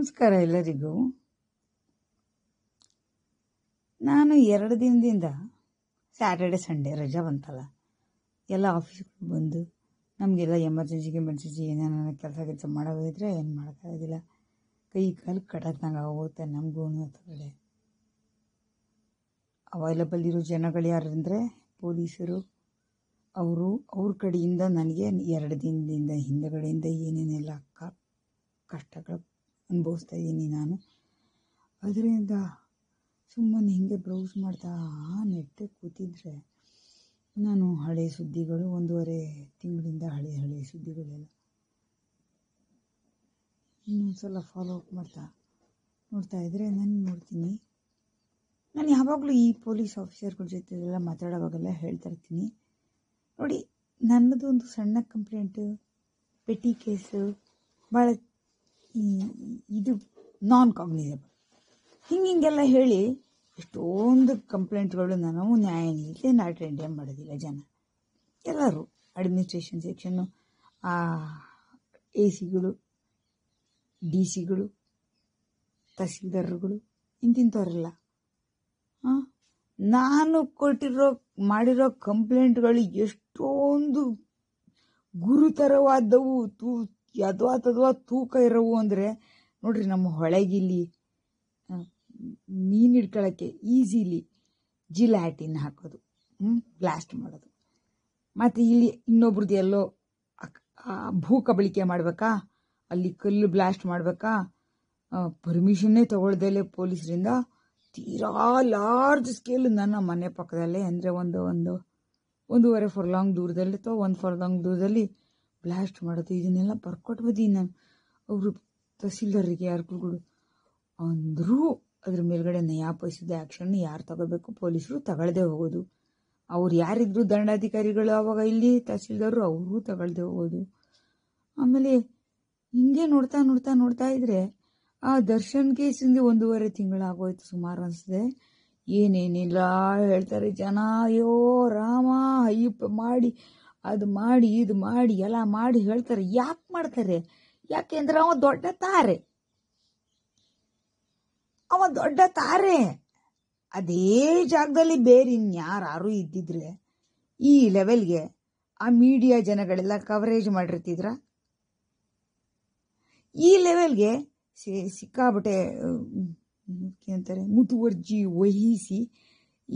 ನಮಸ್ಕಾರ ಎಲ್ಲರಿಗೂ ನಾನು ಎರಡು ದಿನದಿಂದ ಸ್ಯಾಟರ್ಡೆ ಸಂಡೇ ರಜಾ ಬಂತಲ್ಲ ಎಲ್ಲ ಆಫೀಸ್ಗಳು ಬಂದು ನಮಗೆಲ್ಲ ಎಮರ್ಜೆನ್ಸಿ ಗಿಮರ್ಜೆನ್ಸಿ ಏನೇನೋ ಕೆಲಸ ಕೆಲಸ ಮಾಡೋದಿದ್ರೆ ಏನು ಮಾಡೋಕ್ಕಾಗೋದಿಲ್ಲ ಕೈ ಕಾಲು ಕಡತ್ನಾಗ ಹೋಗುತ್ತೆ ನಮಗೂ ಕಡೆ ಅವೈಲಬಲ್ ಇರೋ ಜನಗಳು ಯಾರು ಅಂದರೆ ಪೊಲೀಸರು ಅವರು ಅವ್ರ ಕಡೆಯಿಂದ ನನಗೆ ಎರಡು ದಿನದಿಂದ ಹಿಂದೆಗಡೆಯಿಂದ ಏನೇನೆಲ್ಲ ಕಷ್ಟಗಳು ಅನುಭವಿಸ್ತಾ ಇದ್ದೀನಿ ನಾನು ಅದರಿಂದ ಸುಮ್ಮನೆ ಹಿಂಗೆ ಬ್ರೌಸ್ ಮಾಡ್ತಾ ನೆಟ್ಟೆ ಕೂತಿದ್ರೆ ನಾನು ಹಳೆಯ ಸುದ್ದಿಗಳು ಒಂದೂವರೆ ತಿಂಗಳಿಂದ ಹಳೆ ಹಳೆಯ ಸುದ್ದಿಗಳೆಲ್ಲ ಇನ್ನೊಂದ್ಸಲ ಫಾಲೋ ಅಪ್ ಮಾಡ್ತಾ ನೋಡ್ತಾ ಇದ್ರೆ ನಾನು ನೋಡ್ತೀನಿ ನಾನು ಯಾವಾಗಲೂ ಈ ಪೊಲೀಸ್ ಆಫೀಸರ್ಗಳ ಜೊತೆ ಎಲ್ಲ ಮಾತಾಡೋವಾಗೆಲ್ಲ ಹೇಳ್ತಾ ಇರ್ತೀನಿ ನೋಡಿ ನನ್ನದು ಒಂದು ಸಣ್ಣ ಕಂಪ್ಲೇಂಟು ಪೆಟ್ಟಿ ಕೇಸು ಭಾಳ ಇದು ನಾನ್ ಕಾಗ್ನಿಸಬಲ್ ಹಿಂಗೆ ಹಿಂಗೆಲ್ಲ ಹೇಳಿ ಎಷ್ಟೊಂದು ಕಂಪ್ಲೇಂಟ್ಗಳು ನಾವು ನ್ಯಾಯ ನೀಡಿಕೆ ನಾಟ್ ಮಾಡೋದಿಲ್ಲ ಜನ ಎಲ್ಲರೂ ಅಡ್ಮಿನಿಸ್ಟ್ರೇಷನ್ ಸೆಕ್ಷನ್ನು ಎ ಸಿಗಳು ಡಿ ಸಿಗಳು ತಹಸೀಲ್ದಾರ್ಗಳು ಇಂತಿಂಥವ್ರೆಲ್ಲ ಹಾಂ ನಾನು ಕೊಟ್ಟಿರೋ ಮಾಡಿರೋ ಕಂಪ್ಲೇಂಟ್ಗಳು ಎಷ್ಟೊಂದು ಗುರುತರವಾದವು ತು ಯದ್ವಾ ತದ್ವಾ ತೂಕ ಇರವು ಅಂದರೆ ನೋಡ್ರಿ ನಮ್ಮ ಹೊಳೆಗಿಲ್ಲಿ ಮೀನು ಹಿಡ್ಕೊಳ್ಳೋಕ್ಕೆ ಈಸಿಲಿ ಜಿಲಾಟಿನ್ ಹಾಕೋದು ಬ್ಲಾಸ್ಟ್ ಮಾಡೋದು ಮತ್ತು ಇಲ್ಲಿ ಇನ್ನೊಬ್ರದ್ದು ಎಲ್ಲೋ ಭೂ ಕಬಳಿಕೆ ಮಾಡಬೇಕಾ ಅಲ್ಲಿ ಕಲ್ಲು ಬ್ಲಾಸ್ಟ್ ಮಾಡಬೇಕಾ ಪರ್ಮಿಷನ್ನೇ ತಗೊಳ್ದಲೆ ಪೊಲೀಸರಿಂದ ತೀರಾ ಲಾರ್ಜ್ ಸ್ಕೇಲ್ ನನ್ನ ಮನೆ ಪಕ್ಕದಲ್ಲೇ ಅಂದರೆ ಒಂದು ಒಂದು ಒಂದೂವರೆ ಫರ್ಲಾಂಗ್ ದೂರದಲ್ಲಿ ಅಥವಾ ಒಂದು ಫರ್ಲಾಂಗ್ ದೂರದಲ್ಲಿ ಬ್ಲಾಸ್ಟ್ ಮಾಡೋದು ಇದನ್ನೆಲ್ಲ ಬರ್ಕೊಟ್ಬೋದಿ ನಾನು ಅವರು ಯಾರು ಯಾರ್ಗಳ್ಗಳು ಅಂದರೂ ಅದ್ರ ಮೇಲ್ಗಡೆ ನಯಾ ಆಕ್ಷನ್ ಆ್ಯಕ್ಷನ್ ಯಾರು ತಗೋಬೇಕು ಪೊಲೀಸರು ತಗೊಳ್ದೇ ಹೋಗೋದು ಅವ್ರು ಯಾರಿದ್ರು ದಂಡಾಧಿಕಾರಿಗಳು ಅವಾಗ ಇಲ್ಲಿ ತಹಸೀಲ್ದಾರರು ಅವರು ತಗೊಳ್ದೆ ಹೋಗೋದು ಆಮೇಲೆ ಹಿಂಗೆ ನೋಡ್ತಾ ನೋಡ್ತಾ ನೋಡ್ತಾ ಇದ್ರೆ ಆ ದರ್ಶನ್ ಕೇಸಿಂದ ಒಂದೂವರೆ ತಿಂಗಳಾಗೋಯ್ತು ಸುಮಾರು ಅನಿಸಿದೆ ಏನೇನಿಲ್ಲ ಹೇಳ್ತಾರೆ ಜನ ಅಯ್ಯೋ ರಾಮ ಅಯ್ಯಪ್ಪ ಮಾಡಿ ಅದು ಮಾಡಿ ಇದು ಮಾಡಿ ಎಲ್ಲ ಮಾಡಿ ಹೇಳ್ತಾರೆ ಯಾಕೆ ಮಾಡ್ತಾರೆ ಯಾಕೆಂದ್ರೆ ಅವ ದೊಡ್ಡ ತಾರೆ ಅವ ದೊಡ್ಡ ತಾರೆ ಅದೇ ಜಾಗದಲ್ಲಿ ಬೇರೆ ಇನ್ಯಾರು ಇದ್ದಿದ್ರೆ ಈ ಲೆವೆಲ್ಗೆ ಆ ಮೀಡಿಯಾ ಜನಗಳೆಲ್ಲ ಕವರೇಜ್ ಮಾಡಿರ್ತಿದ್ರ ಈ ಲೆವೆಲ್ಗೆ ಸಿಕ್ಕಾಬಟ್ಟೆ ಏನಂತಾರೆ ಮುತುವರ್ಜಿ ವಹಿಸಿ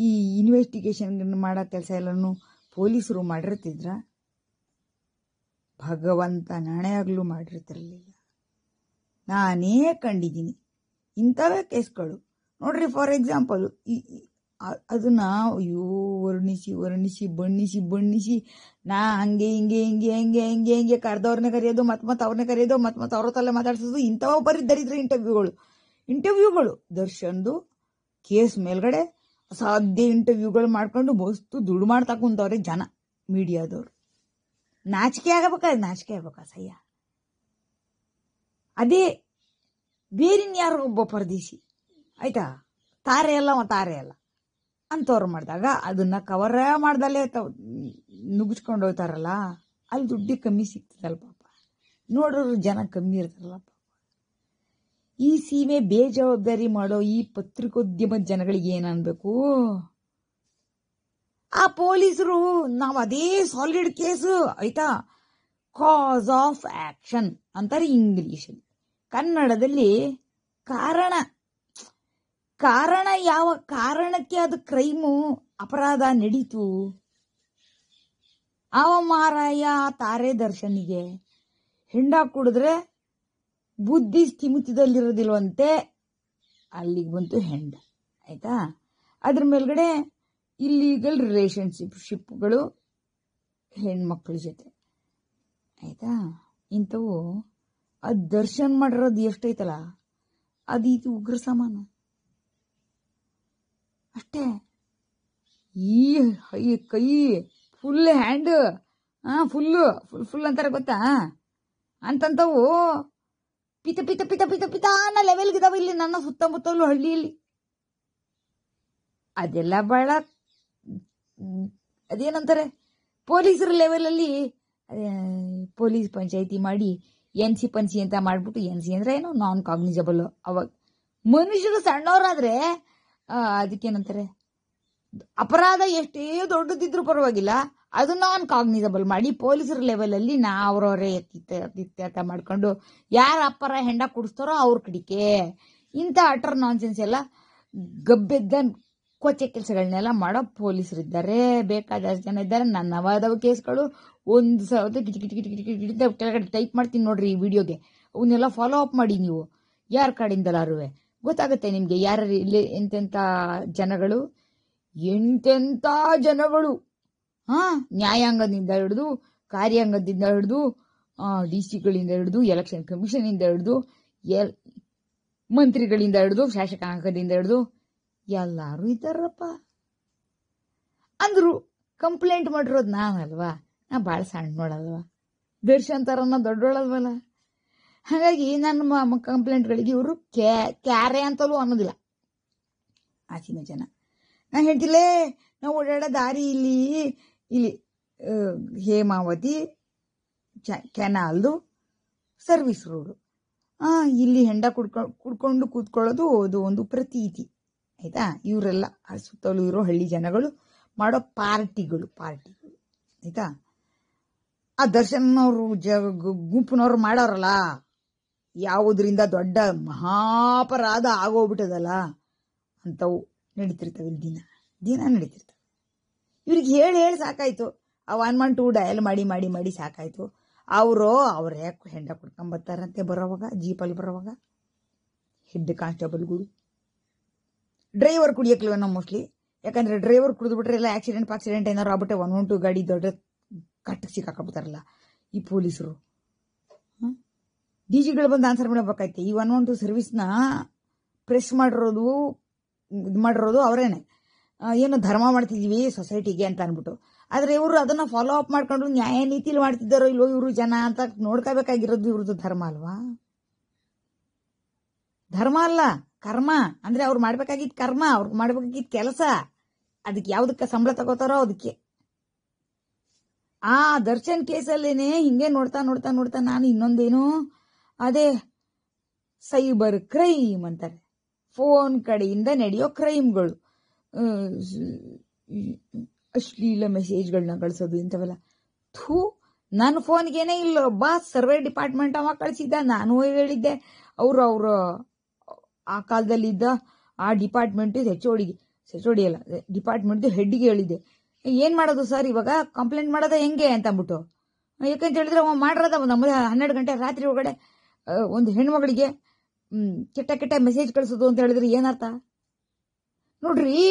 ಈ ಇನ್ವೆಸ್ಟಿಗೇಷನ್ ಮಾಡೋ ಕೆಲಸ ಎಲ್ಲನೂ ಪೊಲೀಸರು ಮಾಡಿರ್ತಿದ್ರ ಭಗವಂತ ನಾಣೆಯಾಗಲೂ ಮಾಡಿರ್ತಿರಲಿಲ್ಲ ನಾನೇ ಕಂಡಿದ್ದೀನಿ ಇಂಥವೇ ಕೇಸ್ಗಳು ನೋಡ್ರಿ ಫಾರ್ ಎಕ್ಸಾಂಪಲ್ ಈ ಅದನ್ನು ಅಯ್ಯೋ ವರ್ಣಿಸಿ ವರ್ಣಿಸಿ ಬಣ್ಣಿಸಿ ಬಣ್ಣಿಸಿ ನಾ ಹಂಗೆ ಹಿಂಗೆ ಹಿಂಗೆ ಹಂಗೆ ಹಂಗೆ ಹಿಂಗೆ ಕರೆದವ್ರನ್ನ ಕರೆಯೋದು ಮತ್ತೆ ಮತ್ತೆ ಅವ್ರನ್ನ ಕರೆಯೋದು ಮತ್ತೆ ಮತ್ತೆ ಅವ್ರ ತಲೆ ಮಾತಾಡ್ಸೋದು ಇಂಥವ ಬರೀ ದರಿದ್ರ ಇಂಟರ್ವ್ಯೂಗಳು ಇಂಟರ್ವ್ಯೂಗಳು ದರ್ಶನ್ದು ಕೇಸ್ ಮೇಲ್ಗಡೆ ಅಸಾಧ್ಯ ಇಂಟರ್ವ್ಯೂಗಳು ಮಾಡ್ಕೊಂಡು ಬಸ್ತು ದುಡ್ಡು ಮಾಡ್ತಾ ಕುಂತವ್ರೆ ಜನ ಮೀಡಿಯಾದವರು ನಾಚಿಕೆ ಆಗಬೇಕಾದ್ರೆ ನಾಚಿಕೆ ಆಗ್ಬೇಕಾ ಸಯ್ಯ ಅದೇ ಬೇರಿನ ಯಾರೋ ಒಬ್ಬ ಪರದೇಶಿ ಆಯ್ತಾ ತಾರೆ ಅಲ್ಲ ತಾರೆ ಅಲ್ಲ ಅಂತವ್ರು ಮಾಡಿದಾಗ ಅದನ್ನ ಕವರ್ ಮಾಡ್ದಲ್ಲೇ ನುಗ್ಗಿಸ್ಕೊಂಡು ಹೋಗ್ತಾರಲ್ಲ ಅಲ್ಲಿ ದುಡ್ಡು ಕಮ್ಮಿ ಸಿಗ್ತದಲ್ಲ ಪಾಪ ನೋಡೋರು ಜನ ಕಮ್ಮಿ ಇರ್ತಾರಲ್ಲಪ್ಪ ಈ ಸೀಮೆ ಬೇಜವಾಬ್ದಾರಿ ಮಾಡೋ ಈ ಪತ್ರಿಕೋದ್ಯಮ ಜನಗಳಿಗೆ ಏನನ್ಬೇಕು ಆ ಪೊಲೀಸರು ನಾವು ಅದೇ ಸಾಲಿಡ್ ಕೇಸು ಆಯ್ತಾ ಕಾಸ್ ಆಫ್ ಆಕ್ಷನ್ ಅಂತಾರೆ ಇಂಗ್ಲಿಷಲ್ಲಿ ಕನ್ನಡದಲ್ಲಿ ಕಾರಣ ಕಾರಣ ಯಾವ ಕಾರಣಕ್ಕೆ ಅದು ಕ್ರೈಮು ಅಪರಾಧ ನಡೀತು ಅವ ಮಾರಾಯ ತಾರೆ ದರ್ಶನಿಗೆ ಹೆಂಡ ಕುಡಿದ್ರೆ ಬುದ್ಧಿ ಸ್ಥಿಮಿತದಲ್ಲಿರೋದಿಲ್ವಂತೆ ಅಲ್ಲಿಗೆ ಬಂತು ಹೆಂಡ ಆಯಿತಾ ಅದ್ರ ಮೇಲ್ಗಡೆ ಇಲ್ಲೀಗಲ್ ರಿಲೇಷನ್ಶಿಪ್ ಶಿಪ್ಗಳು ಹೆಣ್ಮಕ್ಳ ಜೊತೆ ಆಯಿತಾ ಇಂಥವು ಅದು ದರ್ಶನ್ ಮಾಡಿರೋದು ಎಷ್ಟೈತಲ್ಲ ಅದು ಇದು ಉಗ್ರ ಸಮಾನ ಅಷ್ಟೇ ಈ ಕೈ ಫುಲ್ ಹ್ಯಾಂಡ್ ಹಾಂ ಫುಲ್ಲು ಫುಲ್ ಫುಲ್ ಅಂತಾರೆ ಗೊತ್ತಾ ಅಂತಂಥವು ಪಿತ ಪಿತ ಪಿತ ಪಿತ ಪಿತ ಅನ್ನೋ ಲೆವೆಲ್ಗಿದಾವೆ ಇಲ್ಲಿ ನನ್ನ ಸುತ್ತಮುತ್ತಲು ಹಳ್ಳಿಯಲ್ಲಿ ಅದೆಲ್ಲ ಬಹಳ ಅದೇನಂತಾರೆ ಪೊಲೀಸರ ಲೆವೆಲಲ್ಲಿ ಪೊಲೀಸ್ ಪಂಚಾಯಿತಿ ಮಾಡಿ ಎನ್ ಸಿ ಪಂಚಿ ಅಂತ ಮಾಡಿಬಿಟ್ಟು ಎನ್ ಸಿ ಅಂದ್ರೆ ಏನು ನಾನ್ ಕಾಗ್ನಿಜಬಲ್ ಅವಾಗ ಮನುಷ್ಯರು ಸಣ್ಣವರಾದರೆ ಅದಕ್ಕೇನಂತಾರೆ ಅಪರಾಧ ಎಷ್ಟೇ ದೊಡ್ಡದಿದ್ರು ಪರವಾಗಿಲ್ಲ ಅದು ನಾನ್ ಕಾಗ್ನಿಸಬಲ್ ಮಾಡಿ ಪೊಲೀಸರ ಅಲ್ಲಿ ನಾ ಅವ್ರವರೇ ಎತ್ತಿತ್ಯರ್ಥ ಮಾಡ್ಕೊಂಡು ಯಾರ ಅಪ್ಪರ ಹೆಂಡ ಕುಡಿಸ್ತಾರೋ ಅವ್ರ ಕಡಿಕೆ ಇಂಥ ಅಟರ್ ನಾನ್ಸೆನ್ಸ್ ಎಲ್ಲ ಗಬ್ಬೆದ್ದ ಕೊಚ್ಚೆ ಕೆಲಸಗಳನ್ನೆಲ್ಲ ಮಾಡೋ ಇದ್ದಾರೆ ಬೇಕಾದಷ್ಟು ಜನ ಇದ್ದಾರೆ ನನ್ನ ಅವಾದವ ಕೇಸ್ಗಳು ಒಂದು ಸಾವಿರದ ಕಿಟಕಿ ಕಿಟಿ ಕೆಳಗಡೆ ಟೈಪ್ ಮಾಡ್ತೀನಿ ನೋಡ್ರಿ ಈ ವಿಡಿಯೋಗೆ ಅವನ್ನೆಲ್ಲ ಫಾಲೋ ಅಪ್ ಮಾಡಿ ನೀವು ಯಾರ ಕಡೆಯಿಂದಲಾರು ಗೊತ್ತಾಗುತ್ತೆ ನಿಮಗೆ ಯಾರು ಇಲ್ಲಿ ಎಂತೆಂಥ ಜನಗಳು ಎಂತೆಂಥ ಜನಗಳು ಹಾಂ ನ್ಯಾಯಾಂಗದಿಂದ ಹಿಡಿದು ಕಾರ್ಯಾಂಗದಿಂದ ಹಿಡಿದು ಡಿ ಸಿಗಳಿಂದ ಹಿಡಿದು ಎಲೆಕ್ಷನ್ ಇಂದ ಹಿಡಿದು ಎಲ್ ಮಂತ್ರಿಗಳಿಂದ ಹಿಡಿದು ಶಾಸಕಾಂಗದಿಂದ ಹಿಡಿದು ಎಲ್ಲರೂ ಇದ್ದಾರಪ್ಪ ಅಂದ್ರು ಕಂಪ್ಲೇಂಟ್ ಮಾಡಿರೋದು ನಾನಲ್ವಾ ನಾ ಭಾಳ ಸಣ್ಣ ನೋಡಲ್ವ ದರ್ಶನ್ ಥರನ ದೊಡ್ಡೋಳಲ್ವಲ್ಲ ಹಾಗಾಗಿ ನನ್ನ ಕಂಪ್ಲೇಂಟ್ಗಳಿಗೆ ಇವರು ಕ್ಯಾ ಕ್ಯಾರೆ ಅಂತಲೂ ಅನ್ನೋದಿಲ್ಲ ಆಚಿನ ಜನ ನಾ ಹೇಳ್ತಿಲ್ಲೇ ನಾವು ಓಡಾಡೋ ದಾರಿ ಇಲ್ಲಿ ಇಲ್ಲಿ ಹೇಮಾವತಿ ಕೆನಾಲ್ದು ಸರ್ವಿಸ್ ರೋಡು ಇಲ್ಲಿ ಹೆಂಡ ಕುಡ್ಕೊ ಕುಡ್ಕೊಂಡು ಕೂತ್ಕೊಳ್ಳೋದು ಅದು ಒಂದು ಪ್ರತೀತಿ ಆಯಿತಾ ಇವರೆಲ್ಲ ಸುತ್ತಲೂ ಇರೋ ಹಳ್ಳಿ ಜನಗಳು ಮಾಡೋ ಪಾರ್ಟಿಗಳು ಪಾರ್ಟಿಗಳು ಆಯಿತಾ ಆ ದರ್ಶನವರು ಜ ಗುಂಪಿನವ್ರು ಮಾಡೋರಲ್ಲ ಯಾವುದರಿಂದ ದೊಡ್ಡ ಮಹಾಪರಾಧ ಆಗೋಗ್ಬಿಟ್ಟದಲ್ಲ ಅಂತವು ನಡೀತಿರ್ತವೆ ದಿನ ದಿನ ನಡೀತಿರ್ತವೆ ಇವ್ರಿಗೆ ಹೇಳಿ ಹೇಳಿ ಸಾಕಾಯಿತು ಆ ಒನ್ ಒನ್ ಟೂ ಡಯಲ್ ಮಾಡಿ ಮಾಡಿ ಮಾಡಿ ಸಾಕಾಯಿತು ಅವರು ಅವ್ರು ಯಾಕೆ ಹೆಂಡ ಕೊಡ್ಕೊಂಬರ್ತಾರಂತೆ ಬರೋವಾಗ ಜೀಪಲ್ಲಿ ಬರೋವಾಗ ಹೆಡ್ ಕಾನ್ಸ್ಟೇಬಲ್ಗಳು ಡ್ರೈವರ್ ಕುಡಿಯೋಕ್ಲಿವ ನಾವು ಮೋಸ್ಟ್ಲಿ ಯಾಕಂದ್ರೆ ಡ್ರೈವರ್ ಕುಡಿದ್ಬಿಟ್ರೆ ಎಲ್ಲ ಆಕ್ಸಿಡೆಂಟ್ ಪಾಕ್ಸಿಡೆಂಟ್ ಏನಾರು ಆಗ್ಬಿಟ್ಟೆ ಒನ್ ಒನ್ ಟು ಗಾಡಿ ದೊಡ್ಡ ಕಟ್ಟಕ್ಕೆ ಸಿಕ್ಕಾಕೊಬಿಡ್ತಾರಲ್ಲ ಈ ಪೊಲೀಸರು ಡಿ ಜಿಗಳು ಬಂದು ಆನ್ಸರ್ ಮಾಡಬೇಕಾಯ್ತು ಈ ಒನ್ ಒನ್ ಟು ಸರ್ವಿಸ್ನ ಪ್ರೆಸ್ ಮಾಡಿರೋದು ಇದು ಮಾಡಿರೋದು ಅವರೇನೆ ಏನು ಧರ್ಮ ಮಾಡ್ತಿದ್ವಿ ಸೊಸೈಟಿಗೆ ಅಂತ ಅಂದ್ಬಿಟ್ಟು ಆದರೆ ಇವರು ಅದನ್ನು ಫಾಲೋ ಅಪ್ ಮಾಡ್ಕೊಂಡು ನ್ಯಾಯ ನೀತಿಲಿ ಮಾಡ್ತಿದ್ದಾರೋ ಇಲ್ಲೋ ಇವರು ಜನ ಅಂತ ನೋಡ್ಕೋಬೇಕಾಗಿರೋದು ಇವ್ರದ್ದು ಧರ್ಮ ಅಲ್ವಾ ಧರ್ಮ ಅಲ್ಲ ಕರ್ಮ ಅಂದ್ರೆ ಅವ್ರು ಮಾಡ್ಬೇಕಾಗಿದ್ದ ಕರ್ಮ ಅವ್ರಿಗೆ ಮಾಡ್ಬೇಕಾಗಿದ್ದ ಕೆಲಸ ಅದಕ್ಕೆ ಯಾವುದಕ್ಕೆ ಸಂಬಳ ತಗೋತಾರೋ ಅದಕ್ಕೆ ಆ ದರ್ಶನ್ ಕೇಸಲ್ಲೇನೆ ಹಿಂಗೆ ನೋಡ್ತಾ ನೋಡ್ತಾ ನೋಡ್ತಾ ನಾನು ಇನ್ನೊಂದೇನು ಅದೇ ಸೈಬರ್ ಕ್ರೈಮ್ ಅಂತಾರೆ ಫೋನ್ ಕಡೆಯಿಂದ ನಡೆಯೋ ಕ್ರೈಮ್ಗಳು ಅಶ್ಲೀಲ ಮೆಸೇಜ್ಗಳನ್ನ ಕಳಿಸೋದು ಇಂಥವೆಲ್ಲ ಥೂ ನನ್ನ ಫೋನ್ಗೇನೆ ಇಲ್ಲ ಒಬ್ಬ ಸರ್ವೆ ಡಿಪಾರ್ಟ್ಮೆಂಟ್ ಅವ ಕಳಿಸಿದ್ದ ನಾನು ಹೇಳಿದ್ದೆ ಅವರು ಅವ್ರ ಆ ಕಾಲದಲ್ಲಿದ್ದ ಆ ಡಿಪಾರ್ಟ್ಮೆಂಟ್ ಹೆಚ್ ಓಡಿಗೆ ಹೆಚ್ ಓಡಿ ಅಲ್ಲ ಡಿಪಾರ್ಟ್ಮೆಂಟ್ದು ಹೆಡ್ಗೆ ಹೇಳಿದ್ದೆ ಏನು ಮಾಡೋದು ಸರ್ ಇವಾಗ ಕಂಪ್ಲೇಂಟ್ ಮಾಡೋದ ಹೆಂಗೆ ಅಂತ ಅಂದ್ಬಿಟ್ಟು ಯಾಕಂತ ಹೇಳಿದ್ರೆ ಅವ ಮಾಡಿರೋದ ನಮ್ಮ ಹನ್ನೆರಡು ಗಂಟೆ ರಾತ್ರಿ ಒಳಗಡೆ ಒಂದು ಹೆಣ್ಮಗಳಿಗೆ ಕೆಟ್ಟ ಕೆಟ್ಟ ಮೆಸೇಜ್ ಕಳಿಸೋದು ಅಂತ ಹೇಳಿದ್ರೆ ಏನರ್ಥ ನೋಡ್ರಿ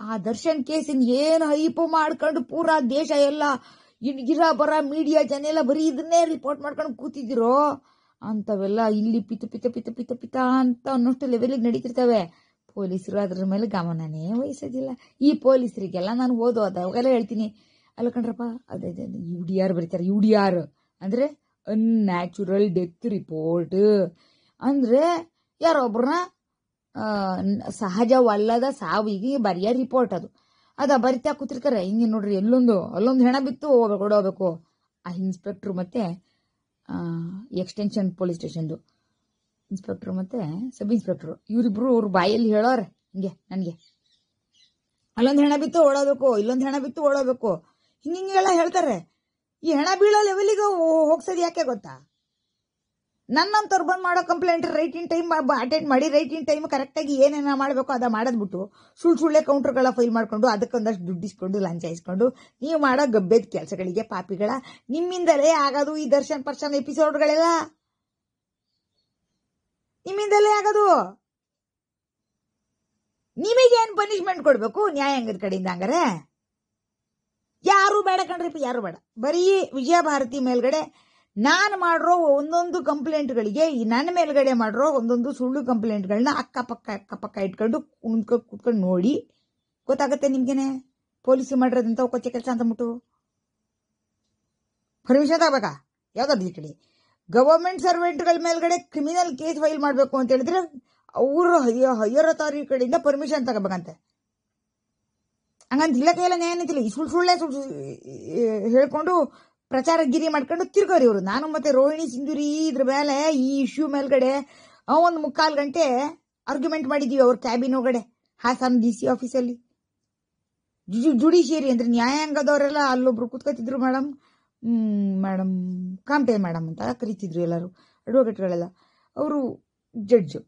ಆ ದರ್ಶನ್ ಕೇಸಿನ ಏನು ಹೈಪು ಮಾಡ್ಕೊಂಡು ಪೂರಾ ದೇಶ ಎಲ್ಲ ಇಡ್ಗಿರ ಬರ ಮೀಡಿಯಾ ಜನ ಎಲ್ಲ ಬರೀ ಇದನ್ನೇ ರಿಪೋರ್ಟ್ ಮಾಡ್ಕೊಂಡು ಕೂತಿದಿರೋ ಅಂಥವೆಲ್ಲ ಇಲ್ಲಿ ಪಿತ ಪಿತ ಪಿತ ಪಿತ ಪಿತ ಅಂತ ಅನ್ನೋಷ್ಟು ಲೆವೆಲಿಗೆ ನಡೀತಿರ್ತವೆ ಪೊಲೀಸರು ಅದ್ರ ಮೇಲೆ ಗಮನನೇ ವಹಿಸೋದಿಲ್ಲ ಈ ಪೊಲೀಸರಿಗೆಲ್ಲ ನಾನು ಓದೋ ಅದಾವಾಗೆಲ್ಲ ಹೇಳ್ತೀನಿ ಅಲ್ಲ ಕಣ್ರಪ್ಪ ಅದೇ ಯು ಡಿ ಆರ್ ಬರೀತಾರೆ ಯು ಡಿ ಆರ್ ಅಂದರೆ ಅನ್ಯಾಚುರಲ್ ಡೆತ್ ರಿಪೋರ್ಟ್ ಅಂದರೆ ಯಾರೊಬ್ಬರನ್ನ ಸಹಜವಲ್ಲದ ಸಾವಿಗೆ ಬರೆಯೋ ರಿಪೋರ್ಟ್ ಅದು ಅದ ಬರಿತಾ ಕೂತಿರ್ತಾರೆ ಹಿಂಗೆ ನೋಡ್ರಿ ಎಲ್ಲೊಂದು ಅಲ್ಲೊಂದು ಹೆಣ ಬಿತ್ತು ಓಡೋಗ್ಬೇಕು ಆ ಇನ್ಸ್ಪೆಕ್ಟ್ರು ಮತ್ತು ಎಕ್ಸ್ಟೆನ್ಷನ್ ಪೊಲೀಸ್ ಸ್ಟೇಷನ್ದು ಇನ್ಸ್ಪೆಕ್ಟ್ರು ಮತ್ತೆ ಸಬ್ ಇನ್ಸ್ಪೆಕ್ಟ್ರು ಇವರಿಬ್ರು ಅವ್ರ ಬಾಯಲ್ಲಿ ಹೇಳೋರೆ ಹಿಂಗೆ ನನಗೆ ಅಲ್ಲೊಂದು ಹೆಣ ಬಿತ್ತು ಓಡೋಬೇಕು ಇಲ್ಲೊಂದು ಹೆಣ ಬಿತ್ತು ಓಡೋಬೇಕು ಹಿಂಗೆ ಹಿಂಗೆಲ್ಲ ಹೇಳ್ತಾರೆ ಈ ಹೆಣ ಬೀಳೋ ಲೆವೆಲಿಗೆ ಹೋಗ್ಸೋದು ಯಾಕೆ ಗೊತ್ತಾ ನನ್ನಂತವ್ರು ಬಂದು ಮಾಡೋ complaint right in time attend ಮಾಡಿ ರೈಟ್ ಇನ್ ಟೈಮ್ ಕರೆಕ್ಟಾಗಿ ಏನೇನು ಮಾಡಬೇಕು ಅದು ಬಿಟ್ಟು ಸುಳ್ಳು ಸುಳ್ಳೆ ಕೌಂಟ್ರ್ಗಳ ಫೈಲ್ ಮಾಡಿಕೊಂಡು ಅದಕ್ಕೊಂದಷ್ಟು ದುಡ್ಡಿಸ್ಕೊಂಡು ಲಂಚ್ ಲಂಚ ಇಸ್ಕೊಂಡು ನೀವು ಮಾಡೋ ಗಬ್ಬೆದ ಕೆಲಸಗಳಿಗೆ ಪಾಪಿಗಳ ನಿಮ್ಮಿಂದಲೇ ಆಗೋದು ಈ ದರ್ಶನ್ ಪರ್ಶನ್ ಎಪಿಸೋಡ್ಗಳೆಲ್ಲ ನಿಮ್ಮಿಂದಲೇ ಆಗೋದು ನಿಮಗೇನು ಪನಿಷ್ಮೆಂಟ್ ಕೊಡಬೇಕು ನ್ಯಾಯಾಂಗದ ಕಡೆಯಿಂದ ಹಂಗಾರೆ ಯಾರು ಬೇಡ ಕಣ್ರಿಪ್ಪ ಯಾರು ಬೇಡ ಬರೀ ವಿಜಯ ಭಾರತಿ ಮೇಲ್ಗಡೆ ನಾನು ಮಾಡಿರೋ ಒಂದೊಂದು ಕಂಪ್ಲೇಂಟ್ಗಳಿಗೆ ನನ್ನ ಮೇಲ್ಗಡೆ ಮಾಡಿರೋ ಒಂದೊಂದು ಸುಳ್ಳು ಕಂಪ್ಲೇಂಟ್ಗಳನ್ನ ಅಕ್ಕಪಕ್ಕ ಅಕ್ಕಪಕ್ಕ ಇಟ್ಕೊಂಡು ಉಂದ್ಕೊಂಡು ಕುತ್ಕೊಂಡು ನೋಡಿ ಗೊತ್ತಾಗುತ್ತೆ ನಿಮ್ಗೆನೆ ಪೊಲೀಸ್ ಮಾಡಿರೋದಂತ ಕೊಚ್ಚೆ ಕೆಲಸ ಅಂತ ಮುಟ್ಟು ಪರ್ಮಿಷನ್ ತಗಬೇಕಾ ಯಾವ್ದಾದ್ರು ಕಡೆ ಗವರ್ಮೆಂಟ್ ಸರ್ವೆಂಟ್ಗಳ ಮೇಲ್ಗಡೆ ಕ್ರಿಮಿನಲ್ ಕೇಸ್ ಫೈಲ್ ಮಾಡಬೇಕು ಅಂತ ಹೇಳಿದ್ರೆ ಅವರು ಹೈಯ ಹೈಯರ್ ಅಥಾರಿಟಿ ಕಡೆಯಿಂದ ಪರ್ಮಿಷನ್ ತಗೋಬೇಕಂತೆ ಹಂಗಂತ ಇಲ್ಲ ಕೇಳಲ್ಲ ಏನಿಲ್ಲ ಈ ಸುಳ್ಳು ಸುಳ್ಳೆ ಸುಳ್ಳು ಹೇಳ್ಕೊಂಡು ಪ್ರಚಾರ ಗಿರಿ ಮಾಡ್ಕೊಂಡು ತಿರ್ಗೋರಿ ಇವರು ನಾನು ಮತ್ತೆ ರೋಹಿಣಿ ಸಿಂಧೂರಿ ಇದ್ರ ಮೇಲೆ ಈ ಇಶ್ಯೂ ಮೇಲ್ಗಡೆ ಒಂದು ಮುಕ್ಕಾಲು ಗಂಟೆ ಆರ್ಗ್ಯುಮೆಂಟ್ ಮಾಡಿದೀವಿ ಅವ್ರ ಕ್ಯಾಬಿನ್ ಒಳಗಡೆ ಹಾಸನ್ ಡಿ ಸಿ ಆಫೀಸಲ್ಲಿ ಜುಡಿ ಜುಡಿಷಿಯರಿ ಅಂದರೆ ನ್ಯಾಯಾಂಗದವರೆಲ್ಲ ಅಲ್ಲೊಬ್ರು ಕೂತ್ಕೋತಿದ್ರು ಮೇಡಮ್ ಮೇಡಮ್ ಕಾಂಪೆ ಮೇಡಮ್ ಅಂತ ಕರಿತಿದ್ರು ಎಲ್ಲರೂ ಅಡ್ವೊಕೇಟ್ಗಳೆಲ್ಲ ಅವರು ಜಡ್ಜ್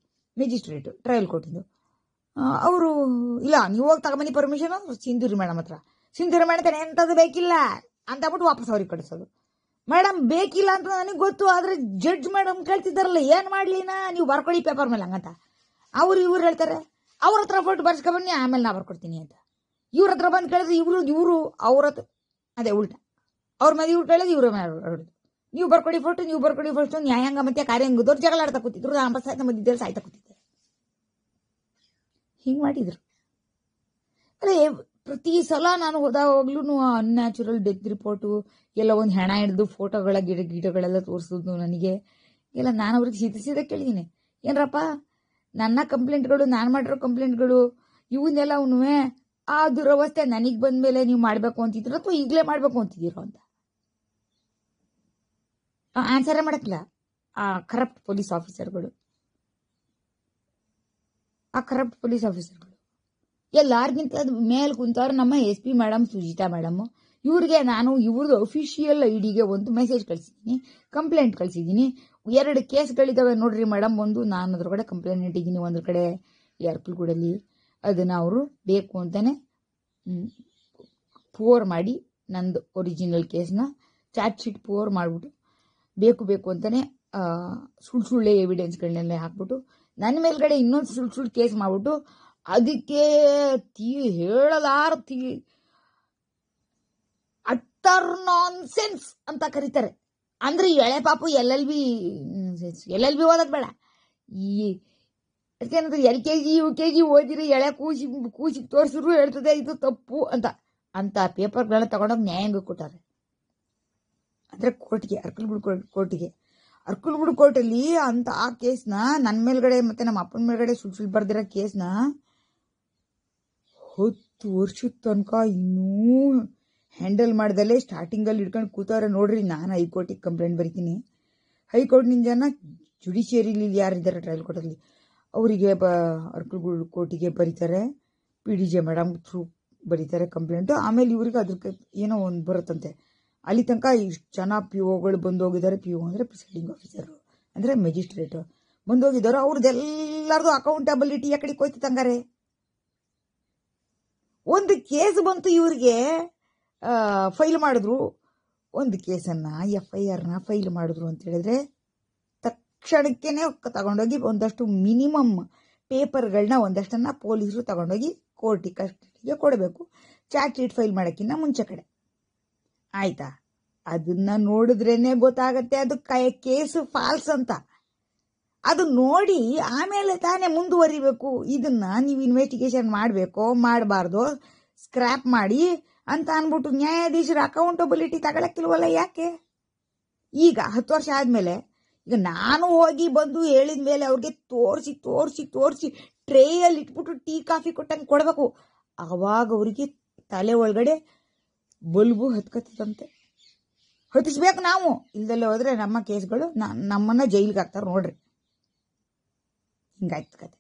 ಮ್ಯಾಜಿಸ್ಟ್ರೇಟ್ ಟ್ರಯಲ್ ಕೋರ್ಟಿಂದು ಅವರು ಇಲ್ಲ ನೀವು ಹೋಗಿ ತಗೊಂಬನ್ನಿ ಪರ್ಮಿಷನು ಸಿಂಧೂರಿ ಮೇಡಮ್ ಹತ್ರ ಸಿಂಧೂರಿ ಮೇಡಮ್ ಎಂಥದ್ದು ಬೇಕಿಲ್ಲ ಅಂತ ಬಿಟ್ಟು ವಾಪಸ್ ಅವ್ರಿಗೆ ಕಳಿಸೋದು ಮೇಡಮ್ ಬೇಕಿಲ್ಲ ಅಂತ ನನಗೆ ಗೊತ್ತು ಆದ್ರೆ ಜಡ್ಜ್ ಮೇಡಮ್ ಕೇಳ್ತಿದ್ದಾರಲ್ಲ ಏನು ಮಾಡ್ಲಿ ನಾ ನೀವು ಬರ್ಕೊಳ್ಳಿ ಪೇಪರ್ ಮೇಲೆ ಹಂಗಂತ ಅವ್ರು ಇವ್ರು ಹೇಳ್ತಾರೆ ಅವ್ರ ಹತ್ರ ಫೋಟೋ ಬನ್ನಿ ಆಮೇಲೆ ನಾ ಬರ್ಕೊಡ್ತೀನಿ ಅಂತ ಇವ್ರ ಹತ್ರ ಬಂದು ಕೇಳಿದ್ರೆ ಇವರು ಇವರು ಅವ್ರ ಹತ್ರ ಅದೇ ಉಲ್ಟ ಅವ್ರ ಮದಿ ಇವ್ರು ಹೇಳಿದ್ರೆ ಇವ್ರ ಮೇಲೆ ನೀವು ಬರ್ಕೊಡಿ ಫೋಟೋ ನೀವು ಬರ್ಕೊಡಿ ಫೋಟೋ ನ್ಯಾಯಾಂಗ ಮತ್ತೆ ಕಾರ್ಯಾಂಗ ದೊಡ್ಡ ಜಗಳ ಆಡ್ತಾ ಕೂತಿದ್ರು ಬಸ್ ಆಯ್ತಾ ಮಧ್ಯದಲ್ಲಿ ಸಾಯ್ತಾ ಕೂತಿದ್ದೆ ಹಿಂಗೆ ಮಾಡಿದ್ರು ಅದೇ ಪ್ರತಿ ಸಲ ನಾನು ಆ ಅನ್ಯಾಚುರಲ್ ಡೆತ್ ರಿಪೋರ್ಟು ಎಲ್ಲ ಒಂದು ಹೆಣ ಹಿಡಿದು ಫೋಟೋಗಳ ಗಿಡ ಗಿಡಗಳೆಲ್ಲ ತೋರಿಸಿದ್ನು ನನಗೆ ಎಲ್ಲ ನಾನು ಅವ್ರಿಗೆ ಸಿದ್ಧಿಸಿದ ಸೀದಾ ಕೇಳಿದ್ದೀನಿ ಏನರಪ್ಪ ನನ್ನ ಕಂಪ್ಲೇಂಟ್ಗಳು ನಾನು ಮಾಡಿರೋ ಕಂಪ್ಲೇಂಟ್ಗಳು ಇವನ್ನೆಲ್ಲ ಅವನು ಆ ದುರವಸ್ಥೆ ನನಗೆ ಬಂದ ಮೇಲೆ ನೀವು ಮಾಡಬೇಕು ಅಂತಿದ್ರು ಅಥವಾ ಈಗಲೇ ಮಾಡ್ಬೇಕು ಅಂತಿದ್ದೀರೋ ಅಂತ ಆನ್ಸರೇ ಮಾಡಕ್ಲ ಆ ಕರಪ್ಟ್ ಪೊಲೀಸ್ ಆಫೀಸರ್ಗಳು ಆ ಕರಪ್ಟ್ ಪೊಲೀಸ್ ಆಫೀಸರ್ಗಳು ಎಲ್ಲರಿಗಿಂತ ಮೇಲೆ ಕುಂತವ್ರು ನಮ್ಮ S P madam Sujitha madam ಇವ್ರಿಗೆ ನಾನು ಇವ್ರದ್ದು ಅಫಿಷಿಯಲ್ ಐ ಡಿಗೆ ಒಂದು ಮೆಸೇಜ್ ಕಳಿಸಿದ್ದೀನಿ ಕಂಪ್ಲೇಂಟ್ ಕಳಿಸಿದ್ದೀನಿ ಎರಡು ಕೇಸ್ಗಳಿದ್ದಾವೆ ನೋಡ್ರಿ ಮೇಡಮ್ ಒಂದು ನಾನು ಅದ್ರ ಕಡೆ ಕಂಪ್ಲೇಂಟ್ ಇಟ್ಟಿದ್ದೀನಿ ಒಂದ್ರ ಕಡೆ ಕೂಡಲ್ಲಿ ಅದನ್ನು ಅವರು ಬೇಕು ಅಂತಾನೆ ಪೋರ್ ಮಾಡಿ ನಂದು ಒರಿಜಿನಲ್ ಕೇಸ್ನ ಚಾರ್ಜ್ ಶೀಟ್ ಪೋರ್ ಮಾಡಿಬಿಟ್ಟು ಬೇಕು ಬೇಕು ಅಂತಲೇ ಸುಳ್ಳು ಸುಳ್ಳೆ ಎವಿಡೆನ್ಸ್ಗಳನ್ನೆಲ್ಲ ಹಾಕ್ಬಿಟ್ಟು ನನ್ನ ಮೇಲ್ಗಡೆ ಇನ್ನೊಂದು ಸುಳ್ಳು ಸುಳ್ಳು ಕೇಸ್ ಮಾಡಿಬಿಟ್ಟು ಅದಕ್ಕೆ ತೀ ಹೇಳಲಾರ್ತಿ ಅಟ್ಟರ್ ನಾನ್ ಸೆನ್ಸ್ ಅಂತ ಕರೀತಾರೆ ಅಂದ್ರೆ ಎಳೆ ಪಾಪು L L B L L B ಓದೋದು ಬೇಡ ಈ ಏನಂದ್ರೆ L K G U K G ಓದಿರಿ ಎಳೆ ಕೂಸಿ ಕೂಸಿ ತೋರಿಸಿದ್ರು ಹೇಳ್ತದೆ ಇದು ತಪ್ಪು ಅಂತ ಅಂತ ಪೇಪರ್ಗಳನ್ನ ತಗೊಂಡೋಗಿ ನ್ಯಾಯಾಂಗ ಕೊಟ್ಟಾರೆ ಅಂದ್ರೆ ಕೋರ್ಟ್ಗೆ ಅರ್ಕಲ್ಗುಡ್ ಕೋರ್ಟ್ಗೆ ಅರ್ಕಲ್ಗುಡ್ ಕೋರ್ಟಲ್ಲಿ ಅಂತ ಆ ಕೇಸ್ನ ನನ್ನ ಮೇಲ್ಗಡೆ ಮತ್ತೆ ನಮ್ಮ ಅಪ್ಪನ ಮೇಲ್ಗಡೆ ಸುಳ್ಳು ಸುಳ್ಳು ಬರ್ದಿರೋ ಕೇಸ್ನ ಹತ್ತು ವರ್ಷದ ತನಕ ಇನ್ನೂ ಹ್ಯಾಂಡಲ್ ಮಾಡ್ದಲೇ ಸ್ಟಾರ್ಟಿಂಗಲ್ಲಿ ಇಟ್ಕೊಂಡು ಕೂತಾರೆ ನೋಡ್ರಿ ನಾನು ಹೈಕೋರ್ಟಿಗೆ ಕಂಪ್ಲೇಂಟ್ ಬರಿತೀನಿ ಹೈಕೋರ್ಟ್ನಿಂದ ಜನ ಜುಡಿಷಿಯರಿಲಿ ಯಾರಿದ್ದಾರೆ ಟ್ರಯಲ್ ಕೋರ್ಟಲ್ಲಿ ಅವರಿಗೆ ಬ ಅರ್ಕಲ್ಗಳು ಕೋರ್ಟಿಗೆ ಬರೀತಾರೆ P D J madam through ಬರೀತಾರೆ ಕಂಪ್ಲೇಂಟು ಆಮೇಲೆ ಇವ್ರಿಗೆ ಅದಕ್ಕೆ ಏನೋ ಒಂದು ಬರುತ್ತಂತೆ ಅಲ್ಲಿ ತನಕ ಇಷ್ಟು ಜನ ಪಿ ಓಗಳು ಬಂದು ಹೋಗಿದ್ದಾರೆ ಪಿ ಒ ಅಂದರೆ ಪ್ರಿಸೈಡಿಂಗ್ ಆಫೀಸರು ಅಂದರೆ ಮೆಜಿಸ್ಟ್ರೇಟು ಬಂದು ಹೋಗಿದ್ದಾರೆ ಅವ್ರದ್ದೆಲ್ಲರದು ಅಕೌಂಟಬಿಲಿಟಿ ಯಾಕಡೆ ಕಡೆ ತಂಗಾರೆ ಒಂದು ಕೇಸ್ ಬಂತು ಇವರಿಗೆ ಫೈಲ್ ಮಾಡಿದ್ರು ಒಂದು ಕೇಸನ್ನು ಎಫ್ ಐ ಆರ್ನ ಫೈಲ್ ಮಾಡಿದ್ರು ಅಂತ ಹೇಳಿದ್ರೆ ತಕ್ಷಣಕ್ಕೇ ತಗೊಂಡೋಗಿ ಒಂದಷ್ಟು ಮಿನಿಮಮ್ ಪೇಪರ್ಗಳನ್ನ ಒಂದಷ್ಟನ್ನು ಪೊಲೀಸರು ತಗೊಂಡೋಗಿ ಕೋರ್ಟಿಗೆ ಕಸ್ಟಡಿಗೆ ಕೊಡಬೇಕು ಚಾರ್ಜ್ ಶೀಟ್ ಫೈಲ್ ಮಾಡೋಕ್ಕಿಂತ ಮುಂಚೆ ಕಡೆ ಆಯಿತಾ ಅದನ್ನ ನೋಡಿದ್ರೇ ಗೊತ್ತಾಗತ್ತೆ ಅದು ಕೇಸು ಫಾಲ್ಸ್ ಅಂತ ಅದು ನೋಡಿ ಆಮೇಲೆ ತಾನೇ ಮುಂದುವರಿಬೇಕು ಇದನ್ನ ನೀವು ಇನ್ವೆಸ್ಟಿಗೇಷನ್ ಮಾಡಬೇಕು ಮಾಡಬಾರ್ದು ಸ್ಕ್ರ್ಯಾಪ್ ಮಾಡಿ ಅಂತ ಅಂದ್ಬಿಟ್ಟು ನ್ಯಾಯಾಧೀಶರ ಅಕೌಂಟಬಿಲಿಟಿ ತಗೊಳಕ್ಕಿಲ್ವಲ್ಲ ಯಾಕೆ ಈಗ ಹತ್ತು ವರ್ಷ ಆದ್ಮೇಲೆ ಈಗ ನಾನು ಹೋಗಿ ಬಂದು ಹೇಳಿದ ಮೇಲೆ ಅವ್ರಿಗೆ ತೋರಿಸಿ ತೋರಿಸಿ ತೋರಿಸಿ ಟ್ರೇಯಲ್ಲಿ ಇಟ್ಬಿಟ್ಟು ಟೀ ಕಾಫಿ ಕೊಟ್ಟಂಗೆ ಕೊಡಬೇಕು ಅವಾಗ ಅವರಿಗೆ ತಲೆ ಒಳಗಡೆ ಬಲ್ಬು ಹತ್ಕತ್ತದಂತೆ ಹತ್ತಿಸ್ಬೇಕು ನಾವು ಇಲ್ದಲ್ಲೇ ಹೋದ್ರೆ ನಮ್ಮ ಕೇಸ್ಗಳು ನಮ್ಮನ್ನ ಜೈಲಿಗೆ ಹಾಕ್ತಾರೆ ನೋಡ್ರಿ ಹಿಂಗಾಯ್ತು ಕತೆ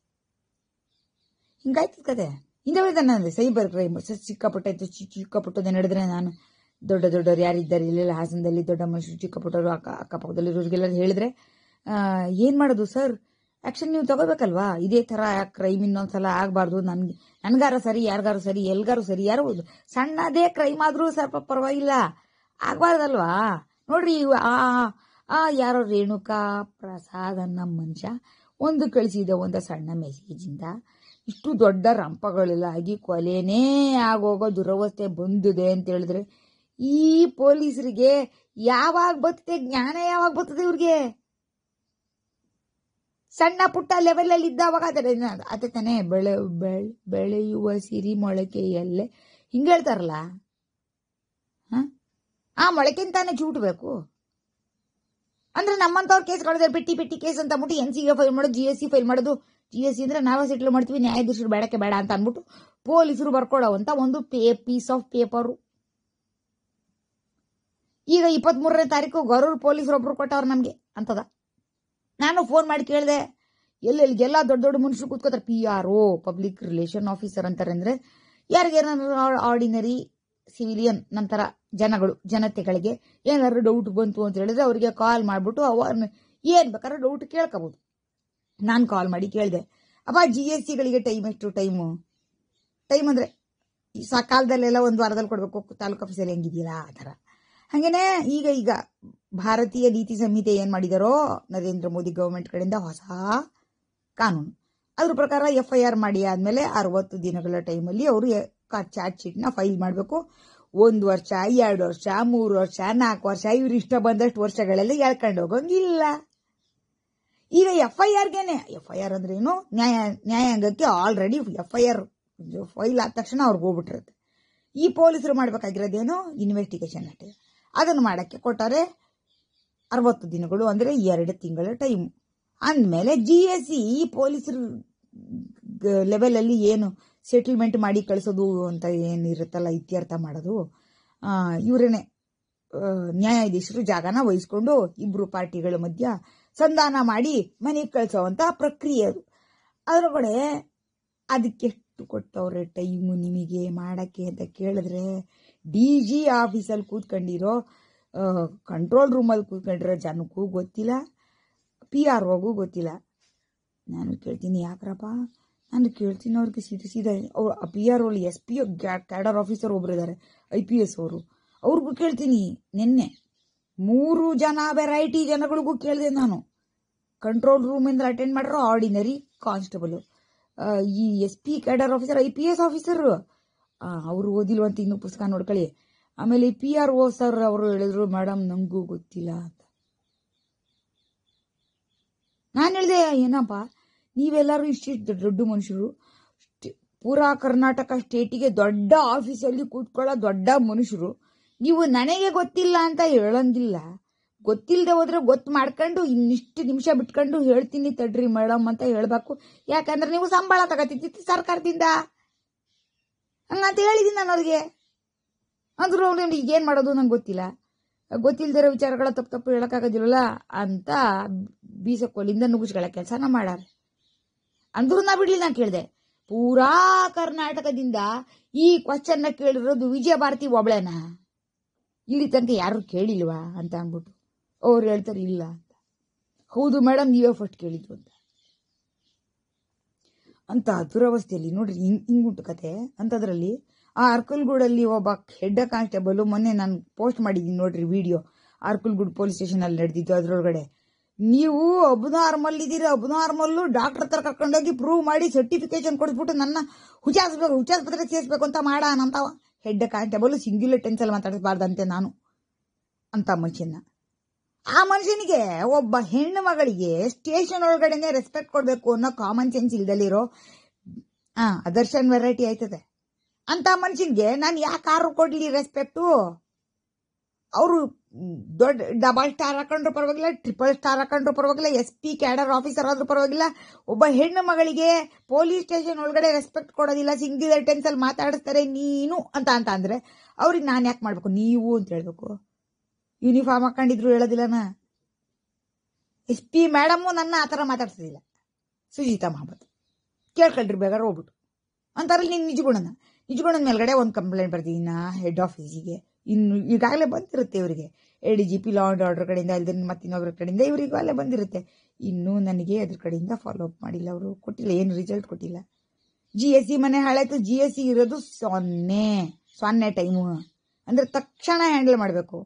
ಹಿಂಗಾಯ್ತು ಕತೆ ಹಿಂದೆ ಹೋಯ್ತಾನೆ ಸೈಬರ್ ಕ್ರೈಮ್ ಚಿಕ್ಕಪುಟ್ಟು ಚಿಕ್ಕಪುಟ್ಟದ ನಡೆದ್ರೆ ನಾನು ದೊಡ್ಡ ದೊಡ್ಡವ್ರು ಯಾರಿದ್ದಾರೆ ಇಲ್ಲೆಲ್ಲ ಹಾಸನದಲ್ಲಿ ದೊಡ್ಡ ಮನುಷ್ಯರು ಚಿಕ್ಕಪುಟ್ಟವರು ಅಕ್ಕ ಇರೋರಿಗೆಲ್ಲ ಹೇಳಿದ್ರೆ ಏನು ಮಾಡೋದು ಸರ್ ಆಕ್ಷನ್ ನೀವು ತಗೋಬೇಕಲ್ವಾ ಇದೇ ಥರ ಕ್ರೈಮ್ ಇನ್ನೊಂದು ಸಲ ಆಗಬಾರ್ದು ನನಗೆ ನನಗಾರ ಸರಿ ಯಾರಿಗಾರು ಸರಿ ಎಲ್ಗಾರು ಸರಿ ಯಾರು ಸಣ್ಣದೇ ಕ್ರೈಮ್ ಆದರೂ ಸ್ವಲ್ಪ ಪರವಾಗಿಲ್ಲ ಆಗಬಾರ್ದಲ್ವಾ ನೋಡ್ರಿ ಆ ಯಾರೋ ರೇಣುಕಾ ಪ್ರಸಾದ್ ಅನ್ನೋ ಮನುಷ್ಯ ಒಂದು ಕಳಿಸಿದೆ ಒಂದು ಸಣ್ಣ ಮೆಸೇಜಿಂದ ಇಷ್ಟು ದೊಡ್ಡ ರಂಪಗಳಲ್ಲಾಗಿ ಕೊಲೆನೇ ಆಗೋಗೋ ದುರವಸ್ಥೆ ಬಂದಿದೆ ಅಂತ ಹೇಳಿದ್ರೆ ಈ ಪೊಲೀಸರಿಗೆ ಯಾವಾಗ ಬರ್ತದೆ ಜ್ಞಾನ ಯಾವಾಗ ಬರ್ತದೆ ಇವ್ರಿಗೆ ಸಣ್ಣ ಪುಟ್ಟ ಲೆವೆಲಲ್ಲಿ ಇದ್ದಾವಾಗ ಆದರೆ ಅದೇ ತಾನೇ ಬೆಳೆ ಬೆಳೆಯುವ ಸಿರಿ ಮೊಳಕೆಯಲ್ಲೇ ಹಿಂಗೆ ಹೇಳ್ತಾರಲ್ಲ ಹಾಂ ಆ ತಾನೇ ಚೂಟ್ಬೇಕು ಅಂದ್ರೆ ನಮ್ಮಂತವ್ರ ಕೇಸ್ ಕಳೆದ್ರೆ ಬಿಟ್ಟಿ ಬಿಟ್ಟಿ ಕೇಸ್ ಅಂತ ಬಿಟ್ಟು ಎನ್ ಸಿ ಎ ಫೈಲ್ ಮಾಡೋದು ಜಿ ಎಸ್ ಸಿ ಫೈಲ್ ಮಾಡೋದು ಜಿ ಎಸ್ ಸಿ ಅಂದ್ರೆ ನಾವೇ ಸೆಟ್ಲ್ ಮಾಡ್ತೀವಿ ನ್ಯಾಯಾಧೀಶರು ಬೇಡಕ್ಕೆ ಬೇಡ ಅಂತ ಅಂದ್ಬಿಟ್ಟು ಪೊಲೀಸರು ಅಂತ ಒಂದು ಪೀಸ್ ಆಫ್ ಪೇಪರು ಈಗ ಇಪ್ಪತ್ಮೂರನೇ ಮೂರನೇ ತಾರೀಕು ಪೊಲೀಸರು ಒಬ್ರು ಕೊಟ್ಟವ್ರು ನಮಗೆ ಅಂತದ ನಾನು ಫೋನ್ ಮಾಡಿ ಕೇಳಿದೆ ಎಲ್ಲೆಲ್ಲಿಗೆಲ್ಲ ದೊಡ್ಡ ದೊಡ್ಡ ಮನುಷ್ಯರು ಕೂತ್ಕೋತಾರೆ P R O public relation officer ಅಂತಾರೆ ಅಂದರೆ ಯಾರಿಗೇನಾದ್ರು ಆರ್ಡಿನರಿ ಸಿವಿಲಿಯನ್ ನಂತರ ಜನಗಳು ಜನತೆಗಳಿಗೆ ಏನಾದ್ರೂ ಡೌಟ್ ಬಂತು ಅಂತ ಹೇಳಿದ್ರೆ ಅವರಿಗೆ ಕಾಲ್ ಮಾಡಿಬಿಟ್ಟು ಅವ ಏನು ಬೇಕಾದ್ರೆ ಡೌಟ್ ಕೇಳ್ಕೋಬೋದು ನಾನು ಕಾಲ್ ಮಾಡಿ ಕೇಳಿದೆ ಅಪ್ಪ ಜಿ ಎಸ್ ಸಿಗಳಿಗೆ ಟೈಮ್ ಎಷ್ಟು ಟೈಮು ಟೈಮ್ ಅಂದರೆ ಈ ಸಕಾಲದಲ್ಲೆಲ್ಲ ಒಂದು ವಾರದಲ್ಲಿ ಕೊಡಬೇಕು ತಾಲೂಕು ಆಫೀಸಲ್ಲಿ ಹೆಂಗಿದೆಯಲ್ಲ ಆ ಥರ ಹಾಗೇನೆ ಈಗ ಈಗ ಭಾರತೀಯ ನೀತಿ ಸಂಹಿತೆ ಏನು ಮಾಡಿದಾರೋ ನರೇಂದ್ರ ಮೋದಿ ಗೌರ್ಮೆಂಟ್ ಕಡೆಯಿಂದ ಹೊಸ ಕಾನೂನು ಅದ್ರ ಪ್ರಕಾರ ಎಫ್ ಐ ಆರ್ ಮಾಡಿ ಆದಮೇಲೆ ಅರವತ್ತು ದಿನಗಳ ಟೈಮಲ್ಲಿ ಅವರು ಚಾರ್ಜ್ ಶೀಟ್ನ ಫೈಲ್ ಮಾಡಬೇಕು ಒಂದು ವರ್ಷ ಎರಡು ವರ್ಷ ಮೂರು ವರ್ಷ ನಾಲ್ಕು ವರ್ಷ ಇವ್ರು ಇಷ್ಟ ಬಂದಷ್ಟು ವರ್ಷಗಳಲ್ಲಿ ಹೇಳ್ಕೊಂಡು ಹೋಗೋಂಗಿಲ್ಲ ಈಗ ಎಫ್ ಐ ಆರ್ಗೇನೆ ಎಫ್ ಐ ಆರ್ ಅಂದ್ರೇನು ನ್ಯಾಯ ನ್ಯಾಯಾಂಗಕ್ಕೆ already F I R file ಆದ ತಕ್ಷಣ ಅವ್ರಿಗೆ ಹೋಗ್ಬಿಟ್ಟಿರುತ್ತೆ ಈ ಪೊಲೀಸರು ಮಾಡಬೇಕಾಗಿರೋದೇನು ಇನ್ವೆಸ್ಟಿಗೇಷನ್ ಅಂತ ಅದನ್ನು ಮಾಡೋಕ್ಕೆ ಕೊಟ್ಟರೆ ಅರವತ್ತು ದಿನಗಳು ಅಂದರೆ ಎರಡು ತಿಂಗಳ ಟೈಮ್ ಅಂದಮೇಲೆ ಜಿ ಎಸ್ ಸಿ ಪೊಲೀಸರು ಲೆವೆಲಲ್ಲಿ ಏನು ಸೆಟಲ್ಮೆಂಟ್ ಮಾಡಿ ಕಳಿಸೋದು ಅಂತ ಏನಿರುತ್ತಲ್ಲ ಇತ್ಯರ್ಥ ಮಾಡೋದು ಇವರೇನೆ ನ್ಯಾಯಾಧೀಶರು ಜಾಗನ ವಹಿಸ್ಕೊಂಡು ಇಬ್ಬರು ಪಾರ್ಟಿಗಳ ಮಧ್ಯ ಸಂಧಾನ ಮಾಡಿ ಮನೆಗೆ ಕಳಿಸೋವಂಥ ಪ್ರಕ್ರಿಯೆ ಅದು ಅದರೊಳಗಡೆ ಅದಕ್ಕೆಷ್ಟು ಕೊಟ್ಟವ್ರೆ ಟೈಮು ನಿಮಗೆ ಮಾಡೋಕ್ಕೆ ಅಂತ ಕೇಳಿದ್ರೆ ಡಿ ಜಿ ಆಫೀಸಲ್ಲಿ ಕೂತ್ಕೊಂಡಿರೋ ಕಂಟ್ರೋಲ್ ರೂಮಲ್ಲಿ ಕೂತ್ಕೊಂಡಿರೋ ಜನಕ್ಕೂ ಗೊತ್ತಿಲ್ಲ ಪಿ ಆರ್ ಒಗೂ ಗೊತ್ತಿಲ್ಲ ನಾನು ಕೇಳ್ತೀನಿ ಯಾಕ್ರಪ್ಪ ನಾನು ಕೇಳ್ತೀನಿ ಅವ್ರಿಗೆ ಸೀದಾ ಸೀದಾ ಅವ್ರು ಪಿ ಆರ್ ಒಲ್ ಎಸ್ ಪಿ ಕ್ಯಾಡರ್ ಆಫೀಸರ್ ಒಬ್ರು ಇದ್ದಾರೆ ಐ ಪಿ ಎಸ್ ಅವರು ಅವ್ರಿಗೂ ಕೇಳ್ತೀನಿ ನಿನ್ನೆ ಮೂರು ಜನ ವೆರೈಟಿ ಜನಗಳಿಗೂ ಕೇಳಿದೆ ನಾನು ಕಂಟ್ರೋಲ್ ರೂಮ್ ಇಂದ ಅಟೆಂಡ್ ಮಾಡಿರೋ ಆರ್ಡಿನರಿ ಕಾನ್ಸ್ಟೇಬಲ್ ಈ S P cadre officer I P S officer ಅವರು ಓದಿಲ್ವಂತ ಇನ್ನೂ ಪುಸ್ತಕ ನೋಡ್ಕೊಳ್ಳಿ ಆಮೇಲೆ ಪಿ ಆರ್ ಓ ಸರ್ ಅವರು ಹೇಳಿದ್ರು ಮೇಡಮ್ ನಂಗೂ ಗೊತ್ತಿಲ್ಲ ಅಂತ ನಾನು ಹೇಳಿದೆ ಏನಪ್ಪ ನೀವೆಲ್ಲರೂ ಇಷ್ಟಿಷ್ಟು ದೊಡ್ಡ ದೊಡ್ಡ ಮನುಷ್ಯರು ಪೂರಾ ಕರ್ನಾಟಕ ಸ್ಟೇಟಿಗೆ ದೊಡ್ಡ ಆಫೀಸಲ್ಲಿ ಕೂತ್ಕೊಳ್ಳೋ ದೊಡ್ಡ ಮನುಷ್ಯರು ನೀವು ನನಗೆ ಗೊತ್ತಿಲ್ಲ ಅಂತ ಹೇಳಂಗಿಲ್ಲ ಗೊತ್ತಿಲ್ಲದೆ ಹೋದ್ರೆ ಗೊತ್ತು ಮಾಡ್ಕೊಂಡು ಇನ್ನಿಷ್ಟು ನಿಮಿಷ ಬಿಟ್ಕೊಂಡು ಹೇಳ್ತೀನಿ ತಡ್ರಿ ಮೇಡಮ್ ಅಂತ ಹೇಳಬೇಕು ಯಾಕಂದ್ರೆ ನೀವು ಸಂಬಳ ತಗೋತಿದ್ದಿ ಸರ್ಕಾರದಿಂದ ಅಂತ ಹೇಳಿದೀನಿ ನಾನು ಅವ್ರಿಗೆ ಅಂದ್ರೆ ಅವ್ರು ಏನು ಮಾಡೋದು ನಂಗೆ ಗೊತ್ತಿಲ್ಲ ಗೊತ್ತಿಲ್ದಿರೋ ವಿಚಾರಗಳ ತಪ್ಪು ತಪ್ಪು ಹೇಳೋಕ್ಕಾಗೋದಿಲ್ಲ ಅಂತ ಬೀಸಕೋಲಿಂದ ನುಗ್ಗಿಸ್ಕೊಳ್ಳೋ ಕೆಲಸನ ಮಾಡಾರೆ ಅಂದ್ರೂ ನಾ ಬಿಡ್ಲಿ ನಾ ಕೇಳಿದೆ ಪೂರಾ ಕರ್ನಾಟಕದಿಂದ ಈ ಕ್ವಶನ್ನ ಕೇಳಿರೋದು ವಿಜಯ ಭಾರತಿ ಒಬ್ಳೇನಾ ಇಲ್ಲಿ ತನಕ ಯಾರು ಕೇಳಿಲ್ವಾ ಅಂತ ಅಂದ್ಬಿಟ್ಟು ಅವ್ರು ಹೇಳ್ತಾರೆ ಇಲ್ಲ ಅಂತ ಹೌದು ಮೇಡಮ್ ನೀವೇ ಫಸ್ಟ್ ಕೇಳಿದ್ರು ಅಂತ ಅಂತ ದುರವಸ್ಥೆಯಲ್ಲಿ ನೋಡ್ರಿ ಹಿಂಗ್ ಹಿಂಗುಂಟು ಕತೆ ಅಂತದ್ರಲ್ಲಿ ಆ ಅರ್ಕಲ್ಗೂಡಲ್ಲಿ ಒಬ್ಬ ಹೆಡ್ ಕಾನ್ಸ್ಟೇಬಲ್ ಮೊನ್ನೆ ನಾನು ಪೋಸ್ಟ್ ಮಾಡಿದ್ದೀನಿ ನೋಡ್ರಿ ವಿಡಿಯೋ ಅರ್ಕಲ್ಗೂಡ್ ಪೊಲೀಸ್ ಸ್ಟೇಷನಲ್ಲಿ ನಡೆದಿದ್ದು ಅದರೊಳಗಡೆ ನೀವು ಅಬ್ನಾರ್ಮಲ್ ಇದ್ದೀರಿ ಅಬ್ನಾರ್ಮಲ್ ಡಾಕ್ಟರ್ ಹತ್ರ ಕರ್ಕೊಂಡೋಗಿ ಪ್ರೂವ್ ಮಾಡಿ ಸರ್ಟಿಫಿಕೇಶನ್ ಕೊಡ್ಬಿಟ್ಟು ನನ್ನ ಹುಚಾಸ್ಬೇಕು ಹುಚಾಸ್ಪತ್ರೆ ಸೇರಿಸ್ಬೇಕು ಅಂತ ಮಾಡಾನಂತವ ಹೆಡ್ ಕಾನ್ಸ್ಟೇಬಲ್ ಸಿಂಗ್ಯುಲರ್ ಟೆನ್ಸಲ್ ಮಾತಾಡಿಸಬಾರ್ದಂತೆ ನಾನು ಅಂತ ಮನುಷ್ಯನ ಆ ಮನುಷ್ಯನಿಗೆ ಒಬ್ಬ ಹೆಣ್ಣು ಮಗಳಿಗೆ ಸ್ಟೇಷನ್ ಒಳಗಡೆನೆ ರೆಸ್ಪೆಕ್ಟ್ ಕೊಡಬೇಕು ಅನ್ನೋ ಕಾಮನ್ ಸೆನ್ಸ್ ಇಲ್ದಲ್ಲಿರೋ ಆ ಅದರ್ಶನ್ ವೆರೈಟಿ ಆಯ್ತದೆ ಅಂತ ಮನುಷ್ಯನಿಗೆ ನಾನು ಯಾಕೆ ಆರು ಕೊಡ್ಲಿ ರೆಸ್ಪೆಕ್ಟು ಅವರು ದೊಡ್ಡ ಡಬಲ್ ಸ್ಟಾರ್ ಹಾಕೊಂಡ್ರು ಪರವಾಗಿಲ್ಲ ಟ್ರಿಪಲ್ ಸ್ಟಾರ್ ಹಾಕೊಂಡ್ರು ಪರವಾಗಿಲ್ಲ ಎಸ್ ಪಿ ಕ್ಯಾಡರ್ ಆಫೀಸರ್ ಆದರೂ ಪರವಾಗಿಲ್ಲ ಒಬ್ಬ ಹೆಣ್ಣು ಮಗಳಿಗೆ ಪೊಲೀಸ್ ಸ್ಟೇಷನ್ ಒಳಗಡೆ ರೆಸ್ಪೆಕ್ಟ್ ಕೊಡೋದಿಲ್ಲ ಟೆನ್ಸ್ ಅಲ್ಲಿ ಮಾತಾಡಿಸ್ತಾರೆ ನೀನು ಅಂತ ಅಂತ ಅಂದ್ರೆ ಅವ್ರಿಗೆ ನಾನು ಯಾಕೆ ಮಾಡಬೇಕು ನೀವು ಅಂತ ಹೇಳ್ಬೇಕು ಯೂನಿಫಾರ್ಮ್ ಹಾಕೊಂಡಿದ್ರು ಹೇಳೋದಿಲ್ಲನ ಎಸ್ ಪಿ ಮೇಡಮು ನನ್ನ ಆ ಥರ ಮಾತಾಡ್ಸೋದಿಲ್ಲ ಸುಜೀತಾ ಮಹಮ್ಮದ್ ಕೇಳ್ಕೊಳ್ರಿ ಬೇಕಾದ್ರೆ ಹೋಗ್ಬಿಟ್ಟು ಅಂತಾರಲ್ಲಿ ನೀನು ನಿಜಗುಣನ ನಿಜಗುಣದ ಮೇಲ್ಗಡೆ ಒಂದು ಕಂಪ್ಲೇಂಟ್ ನಾ ಹೆಡ್ ಆಫೀಸಿಗೆ ಇನ್ನು ಈಗಾಗಲೇ ಬಂದಿರುತ್ತೆ ಇವರಿಗೆ A D G P law and order ಕಡೆಯಿಂದ ಅಲ್ಲದೆ ಮತ್ತು ಇನ್ನೊಬ್ಬರ ಕಡೆಯಿಂದ ಅಲ್ಲೇ ಬಂದಿರುತ್ತೆ ಇನ್ನೂ ನನಗೆ ಅದ್ರ ಕಡೆಯಿಂದ ಫಾಲೋ ಅಪ್ ಮಾಡಿಲ್ಲ ಅವರು ಕೊಟ್ಟಿಲ್ಲ ಏನು ರಿಸಲ್ಟ್ ಕೊಟ್ಟಿಲ್ಲ ಜಿ ಎಸ್ ಸಿ ಮನೆ ಹಾಳಾಯಿತು ಜಿ ಎಸ್ ಸಿ e ಇರೋದು ಸೊನ್ನೆ ಸೊನ್ನೆ ಟೈಮು ಅಂದರೆ ತಕ್ಷಣ ಹ್ಯಾಂಡಲ್ ಮಾಡಬೇಕು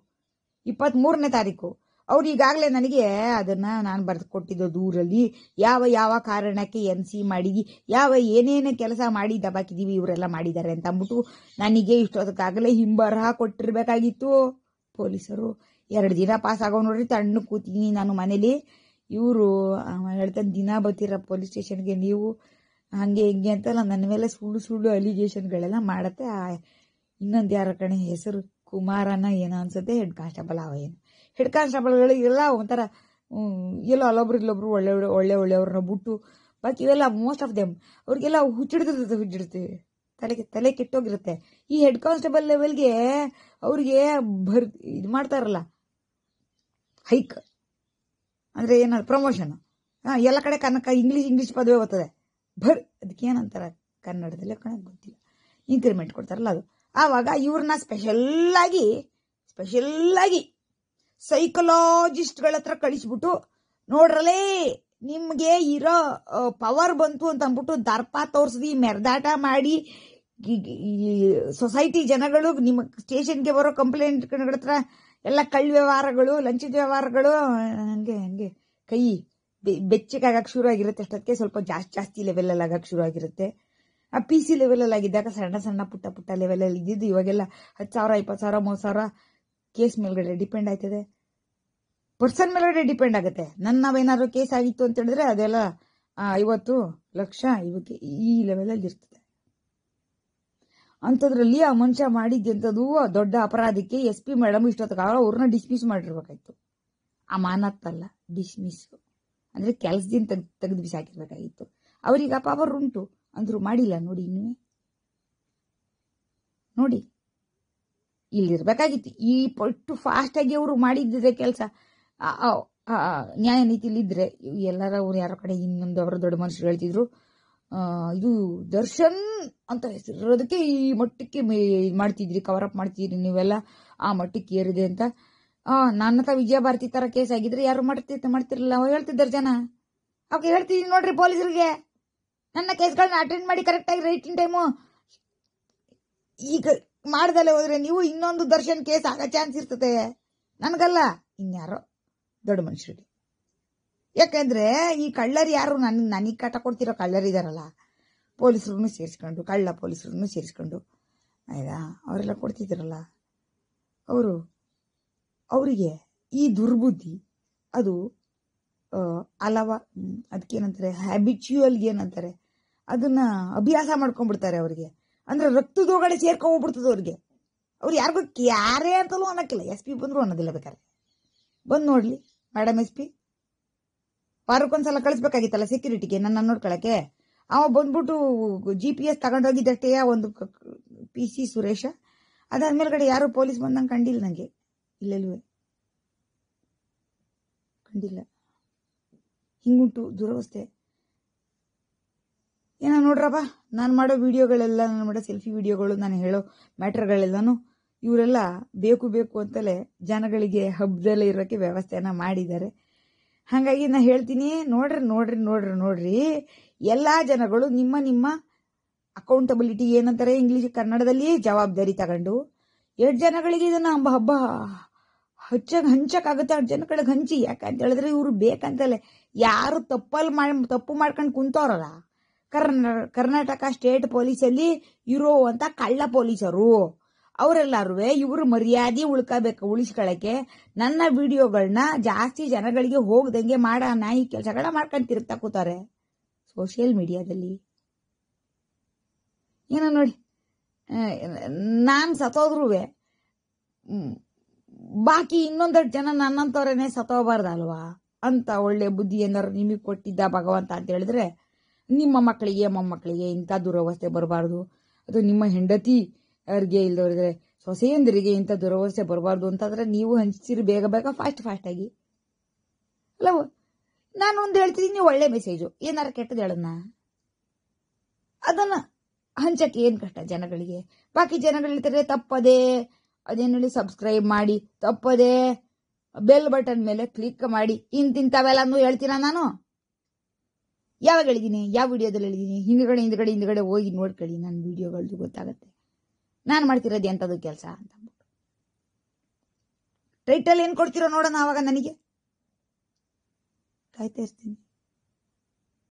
ಇಪ್ಪತ್ತ್ಮೂರನೇ ತಾರೀಕು ಅವ್ರು ಈಗಾಗಲೇ ನನಗೆ ಅದನ್ನು ನಾನು ಬರೆದು ಕೊಟ್ಟಿದ್ದ ದೂರಲ್ಲಿ ಯಾವ ಯಾವ ಕಾರಣಕ್ಕೆ ಎನ್ ಸಿ ಮಾಡಿ ಯಾವ ಏನೇನು ಕೆಲಸ ಮಾಡಿ ದಬಾಕಿದ್ದೀವಿ ಇವರೆಲ್ಲ ಮಾಡಿದ್ದಾರೆ ಅಂತ ಅಂದ್ಬಿಟ್ಟು ನನಗೆ ಅದಕ್ಕಾಗಲೇ ಹಿಂಬರಹ ಕೊಟ್ಟಿರಬೇಕಾಗಿತ್ತು ಪೊಲೀಸರು ಎರಡು ದಿನ ಪಾಸ್ ಆಗೋ ನೋಡ್ರಿ ತಣ್ಣು ಕೂತೀನಿ ನಾನು ಮನೇಲಿ ಇವರು ಹೇಳ್ತಾನೆ ದಿನ ಬರ್ತೀರ ಪೊಲೀಸ್ ಸ್ಟೇಷನ್ಗೆ ನೀವು ಹಾಗೆ ಹಿಂಗೆ ಅಂತಲ್ಲ ನನ್ನ ಮೇಲೆ ಸುಳ್ಳು ಸುಳ್ಳು ಅಲಿಗೇಷನ್ಗಳೆಲ್ಲ ಮಾಡುತ್ತೆ ಇನ್ನೊಂದು ಯಾರ ಕಣೆ ಹೆಸರು ಕುಮಾರನ ಏನೋ ಅನ್ಸುತ್ತೆ ಹೆಡ್ ಕಾನ್ಸ್ಟೇಬಲ್ ಅವ ಏನು ಹೆಡ್ ಸಂಬಳಗಳು ಎಲ್ಲ ಒಂಥರ ಎಲ್ಲ ಅಲ್ಲೊಬ್ರು ಇಲ್ಲೊಬ್ರು ಒಳ್ಳೆ ಒಳ್ಳೆ ಒಳ್ಳೆಯವ್ರನ್ನ ಬುಟ್ಟು ಬಾಕಿ ಇವೆಲ್ಲ ಮೋಸ್ಟ್ ಆಫ್ ದೆಮ್ ಅವ್ರಿಗೆಲ್ಲ ಹುಚ್ಚಿಡ್ತಿರ್ತದೆ ಹುಚ್ಚಿಡ್ತೀವಿ ತಲೆಗೆ ತಲೆ ಕೆಟ್ಟೋಗಿರುತ್ತೆ ಈ ಹೆಡ್ ಕಾನ್ಸ್ಟೇಬಲ್ ಲೆವೆಲ್ಗೆ ಅವ್ರಿಗೆ ಭರ್ ಇದು ಮಾಡ್ತಾರಲ್ಲ ಹೈಕ್ ಅಂದರೆ ಏನಾದ್ರು ಪ್ರಮೋಷನ್ ಎಲ್ಲ ಕಡೆ ಕನ್ನಕ ಇಂಗ್ಲೀಷ್ ಇಂಗ್ಲೀಷ್ ಪದವೇ ಬರ್ತದೆ ಬರ್ ಅದಕ್ಕೆ ಏನಂತಾರೆ ಕನ್ನಡದಲ್ಲಿ ಕಣಕ್ಕೆ ಗೊತ್ತಿಲ್ಲ ಇನ್ಕ್ರಿಮೆಂಟ್ ಕೊಡ್ತಾರಲ್ಲ ಅದು ಆವಾಗ ಇವ್ರನ್ನ ಸ್ಪೆಷಲ್ಲಾಗಿ ಸ್ಪೆಷಲ್ಲಾಗಿ ಸೈಕಲಾಜಿಸ್ಟ್ಗಳ ಹತ್ರ ಕಳಿಸ್ಬಿಟ್ಟು ನೋಡ್ರಲೇ ನಿಮಗೆ ಇರೋ ಪವರ್ ಬಂತು ಅಂತ ಅಂದ್ಬಿಟ್ಟು ದರ್ಪ ತೋರಿಸಿ ಮೆರ್ದಾಟ ಮಾಡಿ ಸೊಸೈಟಿ ಜನಗಳು ನಿಮ್ಮ ಸ್ಟೇಷನ್ಗೆ ಬರೋ ಕಂಪ್ಲೇಂಟ್ ಹತ್ರ ಎಲ್ಲ ಕಳ್ಳ ವ್ಯವಹಾರಗಳು ಲಂಚದ ವ್ಯವಹಾರಗಳು ಹಂಗೆ ಹಂಗೆ ಕೈ ಬೆಚ್ಚಗಾಗಕ್ಕೆ ಶುರು ಆಗಿರುತ್ತೆ ಅಷ್ಟಕ್ಕೆ ಸ್ವಲ್ಪ ಜಾಸ್ತಿ ಜಾಸ್ತಿ ಲೆವೆಲಲ್ಲಿ ಆಗಕ್ಕೆ ಶುರು ಆಗಿರುತ್ತೆ ಆ ಪಿ ಸಿ ಲೆವೆಲಲ್ಲಿ ಆಗಿದ್ದಾಗ ಸಣ್ಣ ಸಣ್ಣ ಪುಟ್ಟ ಪುಟ್ಟ ಲೆವೆಲಲ್ಲಿ ಇದ್ದಿದ್ದು ಇವಾಗೆಲ್ಲ ಹತ್ತು ಸಾವಿರ ಇಪ್ಪತ್ತು ಸಾವಿರ ಮೂವತ್ತು ಸಾವಿರ ಕೇಸ್ ಮೇಲ್ಗಡೆ ಡಿಪೆಂಡ್ ಆಯ್ತದೆ ಪರ್ಸನ್ ಮೇಲೆ ಡಿಪೆಂಡ್ ಆಗುತ್ತೆ ನನ್ನ ನಾವೇನಾದ್ರು ಕೇಸ್ ಆಗಿತ್ತು ಅಂತ ಹೇಳಿದ್ರೆ ಅದೆಲ್ಲ ಐವತ್ತು ಲಕ್ಷ ಇವಕ್ಕೆ ಈ ಲೆವೆಲಲ್ಲಿ ಇರ್ತದೆ ಅಂಥದ್ರಲ್ಲಿ ಆ ಮನುಷ್ಯ ಮಾಡಿದ್ದೆಂಥದ್ದು ದೊಡ್ಡ ಅಪರಾಧಕ್ಕೆ ಎಸ್ ಪಿ ಮೇಡಮ್ ಕಾಲ ಅವ್ರನ್ನ ಡಿಸ್ಮಿಸ್ ಮಾಡಿರ್ಬೇಕಾಯ್ತು ಆ ಮಾನತ್ತಲ್ಲ ಡಿಸ್ಮಿಸ್ ಅಂದ್ರೆ ಕೆಲಸದಿಂದ ತೆಗ್ ತೆಗೆದು ಬಿಸಾಕಿರ್ಬೇಕಾಗಿತ್ತು ಅವ್ರಿಗೆ ಆ ಅವರು ಉಂಟು ಅಂದ್ರು ಮಾಡಿಲ್ಲ ನೋಡಿ ಇನ್ನೂ ನೋಡಿ ಇಲ್ಲಿರ್ಬೇಕಾಗಿತ್ತು ಈ ಪಟ್ಟು ಆಗಿ ಅವರು ಮಾಡಿದ್ದಿದೆ ಕೆಲಸ ನ್ಯಾಯ ನೀತಿಲಿ ಇದ್ರೆ ಎಲ್ಲರ ಅವ್ರು ಯಾರ ಕಡೆ ಇನ್ನೊಂದು ಅವರ ದೊಡ್ಡ ಮನುಷ್ಯರು ಹೇಳ್ತಿದ್ರು ಇದು ದರ್ಶನ್ ಅಂತ ಹೆಸರಿರೋದಕ್ಕೆ ಈ ಮಟ್ಟಕ್ಕೆ ಮಾಡ್ತಿದ್ರಿ ಕವರ್ ಅಪ್ ಮಾಡ್ತಿದ್ರಿ ನೀವೆಲ್ಲ ಆ ಮಟ್ಟಕ್ಕೆ ಏರಿದೆ ಅಂತ ನನ್ನ ತ ವಿಜಯ ಭಾರತಿ ತರ ಕೇಸ್ ಆಗಿದ್ರೆ ಯಾರು ಮಾಡ್ತಿರ್ತ ಮಾಡ್ತಿರ್ಲಿಲ್ಲ ಅವ್ರು ಹೇಳ್ತಿದ್ದಾರೆ ಜನ ಅವ್ರಿಗೆ ಹೇಳ್ತಿದ್ದೀನಿ ನೋಡ್ರಿ ಪೊಲೀಸರಿಗೆ ನನ್ನ ಕೇಸ್ಗಳನ್ನ ಅಟೆಂಡ್ ಮಾಡಿ ಕರೆಕ್ಟಾಗಿ ರೈಟ್ ಇನ್ ಟೈಮು ಈಗ ಮಾಡ್ದಲ್ಲೇ ಹೋದ್ರೆ ನೀವು ಇನ್ನೊಂದು ದರ್ಶನ್ ಕೇಸ್ ಆಗೋ ಚಾನ್ಸ್ ಇರ್ತದೆ ನನಗಲ್ಲ ಇನ್ಯಾರೋ ದೊಡ್ಡ ಮನುಷ್ಯರಿಗೆ ಯಾಕೆಂದರೆ ಈ ಕಳ್ಳರು ಯಾರು ನನ್ನ ನನಗೆ ಕಾಟ ಕೊಡ್ತಿರೋ ಕಳ್ಳರಿದಾರಲ್ಲ ಪೊಲೀಸ್ರೂ ಸೇರಿಸ್ಕೊಂಡು ಕಳ್ಳ ಪೊಲೀಸ್ರೂ ಸೇರಿಸ್ಕೊಂಡು ಆಯ್ತಾ ಅವರೆಲ್ಲ ಕೊಡ್ತಿದ್ದೀರಲ್ಲ ಅವರು ಅವರಿಗೆ ಈ ದುರ್ಬುದ್ಧಿ ಅದು ಅಲವ ಅದಕ್ಕೇನಂತಾರೆ ಹ್ಯಾಬಿಚ್ಯುವಲ್ಗೆ ಏನಂತಾರೆ ಅದನ್ನ ಅಭ್ಯಾಸ ಮಾಡ್ಕೊಂಡ್ಬಿಡ್ತಾರೆ ಅವರಿಗೆ ಅಂದ್ರೆ ರಕ್ತದೊಳಗಡೆ ಹೋಗ್ಬಿಡ್ತದೆ ಅವ್ರಿಗೆ ಅವ್ರು ಯಾರಿಗೂ ಯಾರೇ ಅಂತಲೂ ಅನ್ನೋಕ್ಕಿಲ್ಲ ಎಸ್ ಪಿ ಬಂದರೂ ಅನ್ನೋದಿಲ್ಲ ಬೇಕಾದ್ರೆ ಬಂದು ನೋಡಲಿ ಮೇಡಮ್ ಎಸ್ ಪಿ ವಾರಕ್ಕೊಂದ್ಸಲ ಕಳಿಸ್ಬೇಕಾಗಿತ್ತಲ್ಲ ಸೆಕ್ಯೂರಿಟಿಗೆ ನನ್ನ ನೋಡ್ಕೊಳಕ್ಕೆ ಅವ ಬಂದ್ಬಿಟ್ಟು ಜಿ ಪಿ ಎಸ್ ತಗೊಂಡೋಗಿದ್ದಷ್ಟೇ ಒಂದು ಪಿ ಸಿ ಸುರೇಶ ಅದಾದ್ಮೇಲ್ಗಡೆ ಯಾರು ಪೊಲೀಸ್ ಬಂದಂಗೆ ಕಂಡಿಲ್ಲ ನನಗೆ ಇಲ್ಲೆಲ್ವೇ ಕಂಡಿಲ್ಲ ಹಿಂಗುಂಟು ದುರವಸ್ಥೆ ಏನೋ ನೋಡ್ರಪ್ಪ ನಾನು ಮಾಡೋ ವಿಡಿಯೋಗಳೆಲ್ಲ ನಾನು ಮಾಡೋ ಸೆಲ್ಫಿ ವಿಡಿಯೋಗಳು ನಾನು ಹೇಳೋ ಮ್ಯಾಟ್ರ್ಗಳೆಲ್ಲನೂ ಇವರೆಲ್ಲ ಬೇಕು ಬೇಕು ಅಂತಲೇ ಜನಗಳಿಗೆ ಹಬ್ಬದಲ್ಲಿ ಇರೋಕ್ಕೆ ವ್ಯವಸ್ಥೆನ ಮಾಡಿದ್ದಾರೆ ಹಾಗಾಗಿ ನಾನು ಹೇಳ್ತೀನಿ ನೋಡ್ರಿ ನೋಡ್ರಿ ನೋಡ್ರಿ ನೋಡ್ರಿ ಎಲ್ಲ ಜನಗಳು ನಿಮ್ಮ ನಿಮ್ಮ ಅಕೌಂಟಬಿಲಿಟಿ ಏನಂತಾರೆ ಇಂಗ್ಲೀಷ್ ಕನ್ನಡದಲ್ಲಿ ಜವಾಬ್ದಾರಿ ತಗೊಂಡು ಎರಡು ಜನಗಳಿಗೆ ಇದನ್ನು ಹಬ್ಬ ಹಬ್ಬ ಹಚ್ಚ ಹಂಚಕ್ಕಾಗುತ್ತೆ ಅವ್ರ ಜನಗಳಿಗೆ ಹಂಚಿ ಯಾಕಂತ ಹೇಳಿದ್ರೆ ಇವರು ಬೇಕಂತಲೇ ಯಾರು ತಪ್ಪಲ್ಲಿ ಮಾಡಿ ತಪ್ಪು ಮಾಡ್ಕೊಂಡು ಕುಂತವ್ರಲ್ಲ ಕರ್ನಾ ಕರ್ನಾಟಕ ಸ್ಟೇಟ್ ಪೊಲೀಸಲ್ಲಿ ಇರೋ ಅಂತ ಕಳ್ಳ ಪೊಲೀಸರು ಅವರೆಲ್ಲರೂ ಇವರು ಮರ್ಯಾದೆ ಉಳ್ಕೋಬೇಕು ಉಳಿಸ್ಕೊಳ್ಳಕ್ಕೆ ನನ್ನ ವಿಡಿಯೋಗಳನ್ನ ಜಾಸ್ತಿ ಜನಗಳಿಗೆ ಹೋಗ್ದಂಗೆ ಮಾಡೋಣ ಈ ಕೆಲಸಗಳ ಮಾಡ್ಕೊಂಡು ತಿರುಗ್ತಾ ಕೂತಾರೆ ಸೋಷಿಯಲ್ ಮೀಡಿಯಾದಲ್ಲಿ ಏನ ನೋಡಿ ನಾನು ಸತ್ತೋದ್ರೂ ಬಾಕಿ ಇನ್ನೊಂದಷ್ಟು ಜನ ನನ್ನಂತವ್ರೇನೆ ಸತ್ತೋಗಬಾರ್ದಲ್ವಾ ಅಂತ ಒಳ್ಳೆ ಬುದ್ಧಿ ಏನಾರು ನಿಮಗೆ ಕೊಟ್ಟಿದ್ದ ಭಗವಂತ ಅಂತ ಹೇಳಿದ್ರೆ ನಿಮ್ಮ ಮಕ್ಕಳಿಗೆ ಮೊಮ್ಮಕ್ಕಳಿಗೆ ಇಂಥ ದುರವಸ್ಥೆ ಬರಬಾರ್ದು ಅದು ನಿಮ್ಮ ಹೆಂಡತಿ ಅವ್ರಿಗೆ ಇಲ್ದವ್ರಿಗೆ ಸೊಸೆಯಂದರಿಗೆ ಇಂಥ ದುರವಸ್ಥೆ ಬರಬಾರ್ದು ಅಂತಂದ್ರೆ ನೀವು ಹಂಚ್ತೀರಿ ಬೇಗ ಬೇಗ ಫಾಸ್ಟ್ ಫಾಸ್ಟಾಗಿ ಅಲ್ಲವ ನಾನು ಒಂದು ಹೇಳ್ತಿದ್ದೀನಿ ಒಳ್ಳೆ ಮೆಸೇಜು ಏನಾರು ಕೆಟ್ಟದ ಹೇಳೋಣ ಅದನ್ನು ಹಂಚಕ್ಕೆ ಏನು ಕಷ್ಟ ಜನಗಳಿಗೆ ಬಾಕಿ ಜನಗಳು ಹೇಳ್ತಾರೆ ತಪ್ಪದೆ ಹೇಳಿ ಸಬ್ಸ್ಕ್ರೈಬ್ ಮಾಡಿ ತಪ್ಪದೆ ಬೆಲ್ ಬಟನ್ ಮೇಲೆ ಕ್ಲಿಕ್ ಮಾಡಿ ಇಂತಿಂಥವೆಲ್ಲನೂ ಹೇಳ್ತೀನ ನಾನು ಯಾವಾಗ ಹೇಳಿದ್ದೀನಿ ಯಾವ ವಿಡಿಯೋದಲ್ಲಿ ಹೇಳಿದ್ದೀನಿ ಹಿಂದ್ಗಡೆ ಹಿಂದ್ಗಡೆ ಹಿಂದ್ಗಡೆ ಹೋಗಿ ನೋಡ್ಕೊಳ್ಳಿ ನನ್ನ ವಿಡಿಯೋಗಳದ್ದು ಗೊತ್ತಾಗುತ್ತೆ ನಾನು ಮಾಡ್ತಿರೋದು ಎಂಥದ್ದು ಕೆಲಸ ಅಂತ ಟೈಟಲ್ ಏನು ಕೊಡ್ತೀರೋ ನೋಡೋಣ ಆವಾಗ ನನಗೆ ಕಾಯ್ತಾ ಇರ್ತೀನಿ